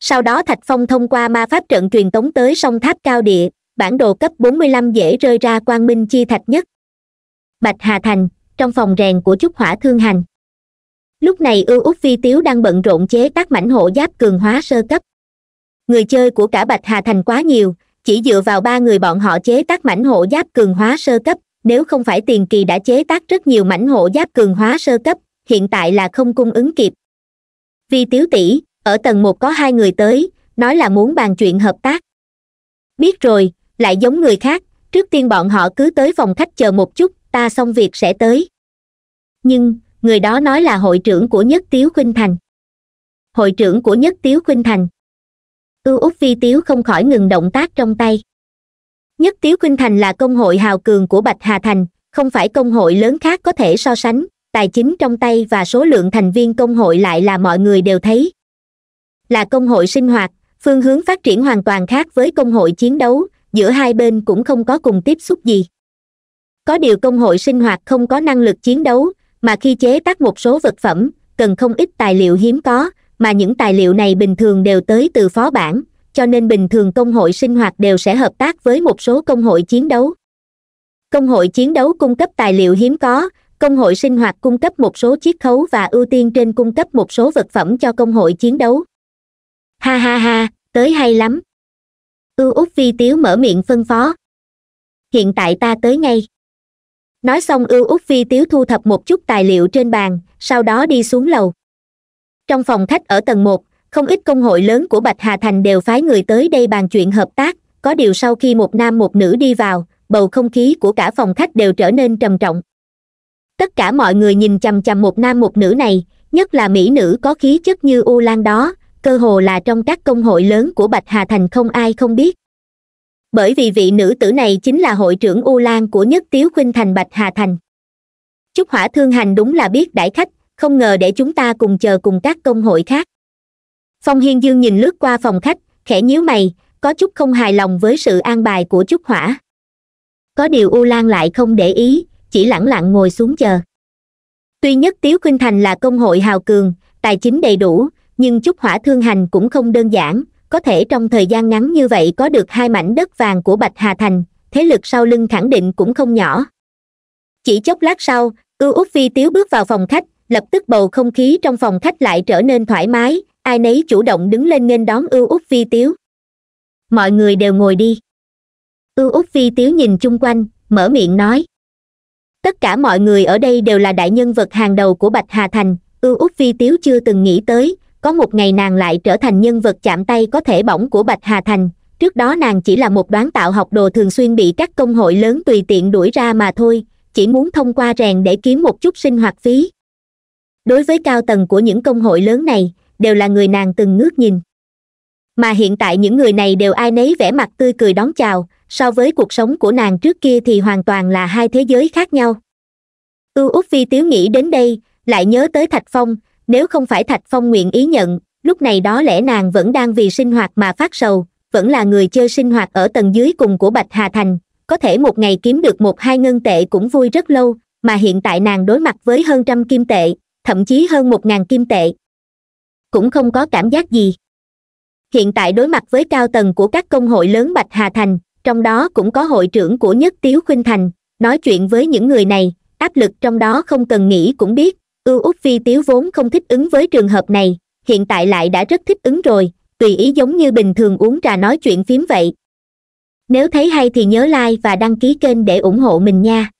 sau đó thạch phong thông qua ma pháp trận truyền tống tới sông tháp cao địa bản đồ cấp bốn mươi lăm dễ rơi ra quang minh chi thạch nhất bạch hà thành trong phòng rèn của chút hỏa thương hành lúc này ưu út phi tiếu đang bận rộn chế tác mảnh hộ giáp cường hóa sơ cấp người chơi của cả bạch hà thành quá nhiều chỉ dựa vào ba người bọn họ chế tác mảnh hộ giáp cường hóa sơ cấp nếu không phải tiền kỳ đã chế tác rất nhiều mảnh hộ giáp cường hóa sơ cấp hiện tại là không cung ứng kịp vì tiếu tỷ ở tầng một có hai người tới nói là muốn bàn chuyện hợp tác biết rồi lại giống người khác trước tiên bọn họ cứ tới phòng khách chờ một chút ta xong việc sẽ tới nhưng người đó nói là hội trưởng của nhất tiếu khuynh thành hội trưởng của nhất tiếu khuynh thành ưu út vi tiếu không khỏi ngừng động tác trong tay nhất tiếu kinh thành là công hội hào cường của bạch hà thành không phải công hội lớn khác có thể so sánh tài chính trong tay và số lượng thành viên công hội lại là mọi người đều thấy là công hội sinh hoạt phương hướng phát triển hoàn toàn khác với công hội chiến đấu giữa hai bên cũng không có cùng tiếp xúc gì có điều công hội sinh hoạt không có năng lực chiến đấu mà khi chế tác một số vật phẩm cần không ít tài liệu hiếm có mà những tài liệu này bình thường đều tới từ phó bản cho nên bình thường công hội sinh hoạt đều sẽ hợp tác với một số công hội chiến đấu công hội chiến đấu cung cấp tài liệu hiếm có công hội sinh hoạt cung cấp một số chiết khấu và ưu tiên trên cung cấp một số vật phẩm cho công hội chiến đấu ha ha ha tới hay lắm ưu út vi tiếu mở miệng phân phó hiện tại ta tới ngay nói xong ưu út vi tiếu thu thập một chút tài liệu trên bàn sau đó đi xuống lầu trong phòng khách ở tầng một không ít công hội lớn của bạch hà thành đều phái người tới đây bàn chuyện hợp tác có điều sau khi một nam một nữ đi vào bầu không khí của cả phòng khách đều trở nên trầm trọng tất cả mọi người nhìn chằm chằm một nam một nữ này nhất là mỹ nữ có khí chất như u lan đó cơ hồ là trong các công hội lớn của bạch hà thành không ai không biết bởi vì vị nữ tử này chính là hội trưởng u lan của nhất tiếu khuynh thành bạch hà thành chúc hỏa thương hành đúng là biết đãi khách không ngờ để chúng ta cùng chờ cùng các công hội khác phong hiên dương nhìn lướt qua phòng khách khẽ nhíu mày có chút không hài lòng với sự an bài của trúc hỏa có điều u lan lại không để ý chỉ lẳng lặng ngồi xuống chờ tuy nhất tiếu khuynh thành là công hội hào cường tài chính đầy đủ nhưng trúc hỏa thương hành cũng không đơn giản có thể trong thời gian ngắn như vậy có được hai mảnh đất vàng của bạch hà thành thế lực sau lưng khẳng định cũng không nhỏ chỉ chốc lát sau ưu út phi tiếu bước vào phòng khách lập tức bầu không khí trong phòng khách lại trở nên thoải mái ai nấy chủ động đứng lên nghênh đón ưu út vi tiếu mọi người đều ngồi đi ưu út vi tiếu nhìn chung quanh mở miệng nói tất cả mọi người ở đây đều là đại nhân vật hàng đầu của bạch hà thành ưu út vi tiếu chưa từng nghĩ tới có một ngày nàng lại trở thành nhân vật chạm tay có thể bỏng của bạch hà thành trước đó nàng chỉ là một đoán tạo học đồ thường xuyên bị các công hội lớn tùy tiện đuổi ra mà thôi chỉ muốn thông qua rèn để kiếm một chút sinh hoạt phí đối với cao tầng của những công hội lớn này đều là người nàng từng ngước nhìn mà hiện tại những người này đều ai nấy vẻ mặt tươi cười đón chào so với cuộc sống của nàng trước kia thì hoàn toàn là hai thế giới khác nhau ưu út phi tiếu nghĩ đến đây lại nhớ tới thạch phong nếu không phải thạch phong nguyện ý nhận lúc này đó lẽ nàng vẫn đang vì sinh hoạt mà phát sầu vẫn là người chơi sinh hoạt ở tầng dưới cùng của bạch hà thành có thể một ngày kiếm được một hai ngân tệ cũng vui rất lâu mà hiện tại nàng đối mặt với hơn trăm kim tệ thậm chí hơn một ngàn kim tệ cũng không có cảm giác gì hiện tại đối mặt với cao tầng của các công hội lớn bạch hà thành trong đó cũng có hội trưởng của nhất tiếu khuynh thành nói chuyện với những người này áp lực trong đó không cần nghĩ cũng biết ưu úc phi tiếu vốn không thích ứng với trường hợp này hiện tại lại đã rất thích ứng rồi tùy ý giống như bình thường uống trà nói chuyện phím vậy nếu thấy hay thì nhớ like và đăng ký kênh để ủng hộ mình nha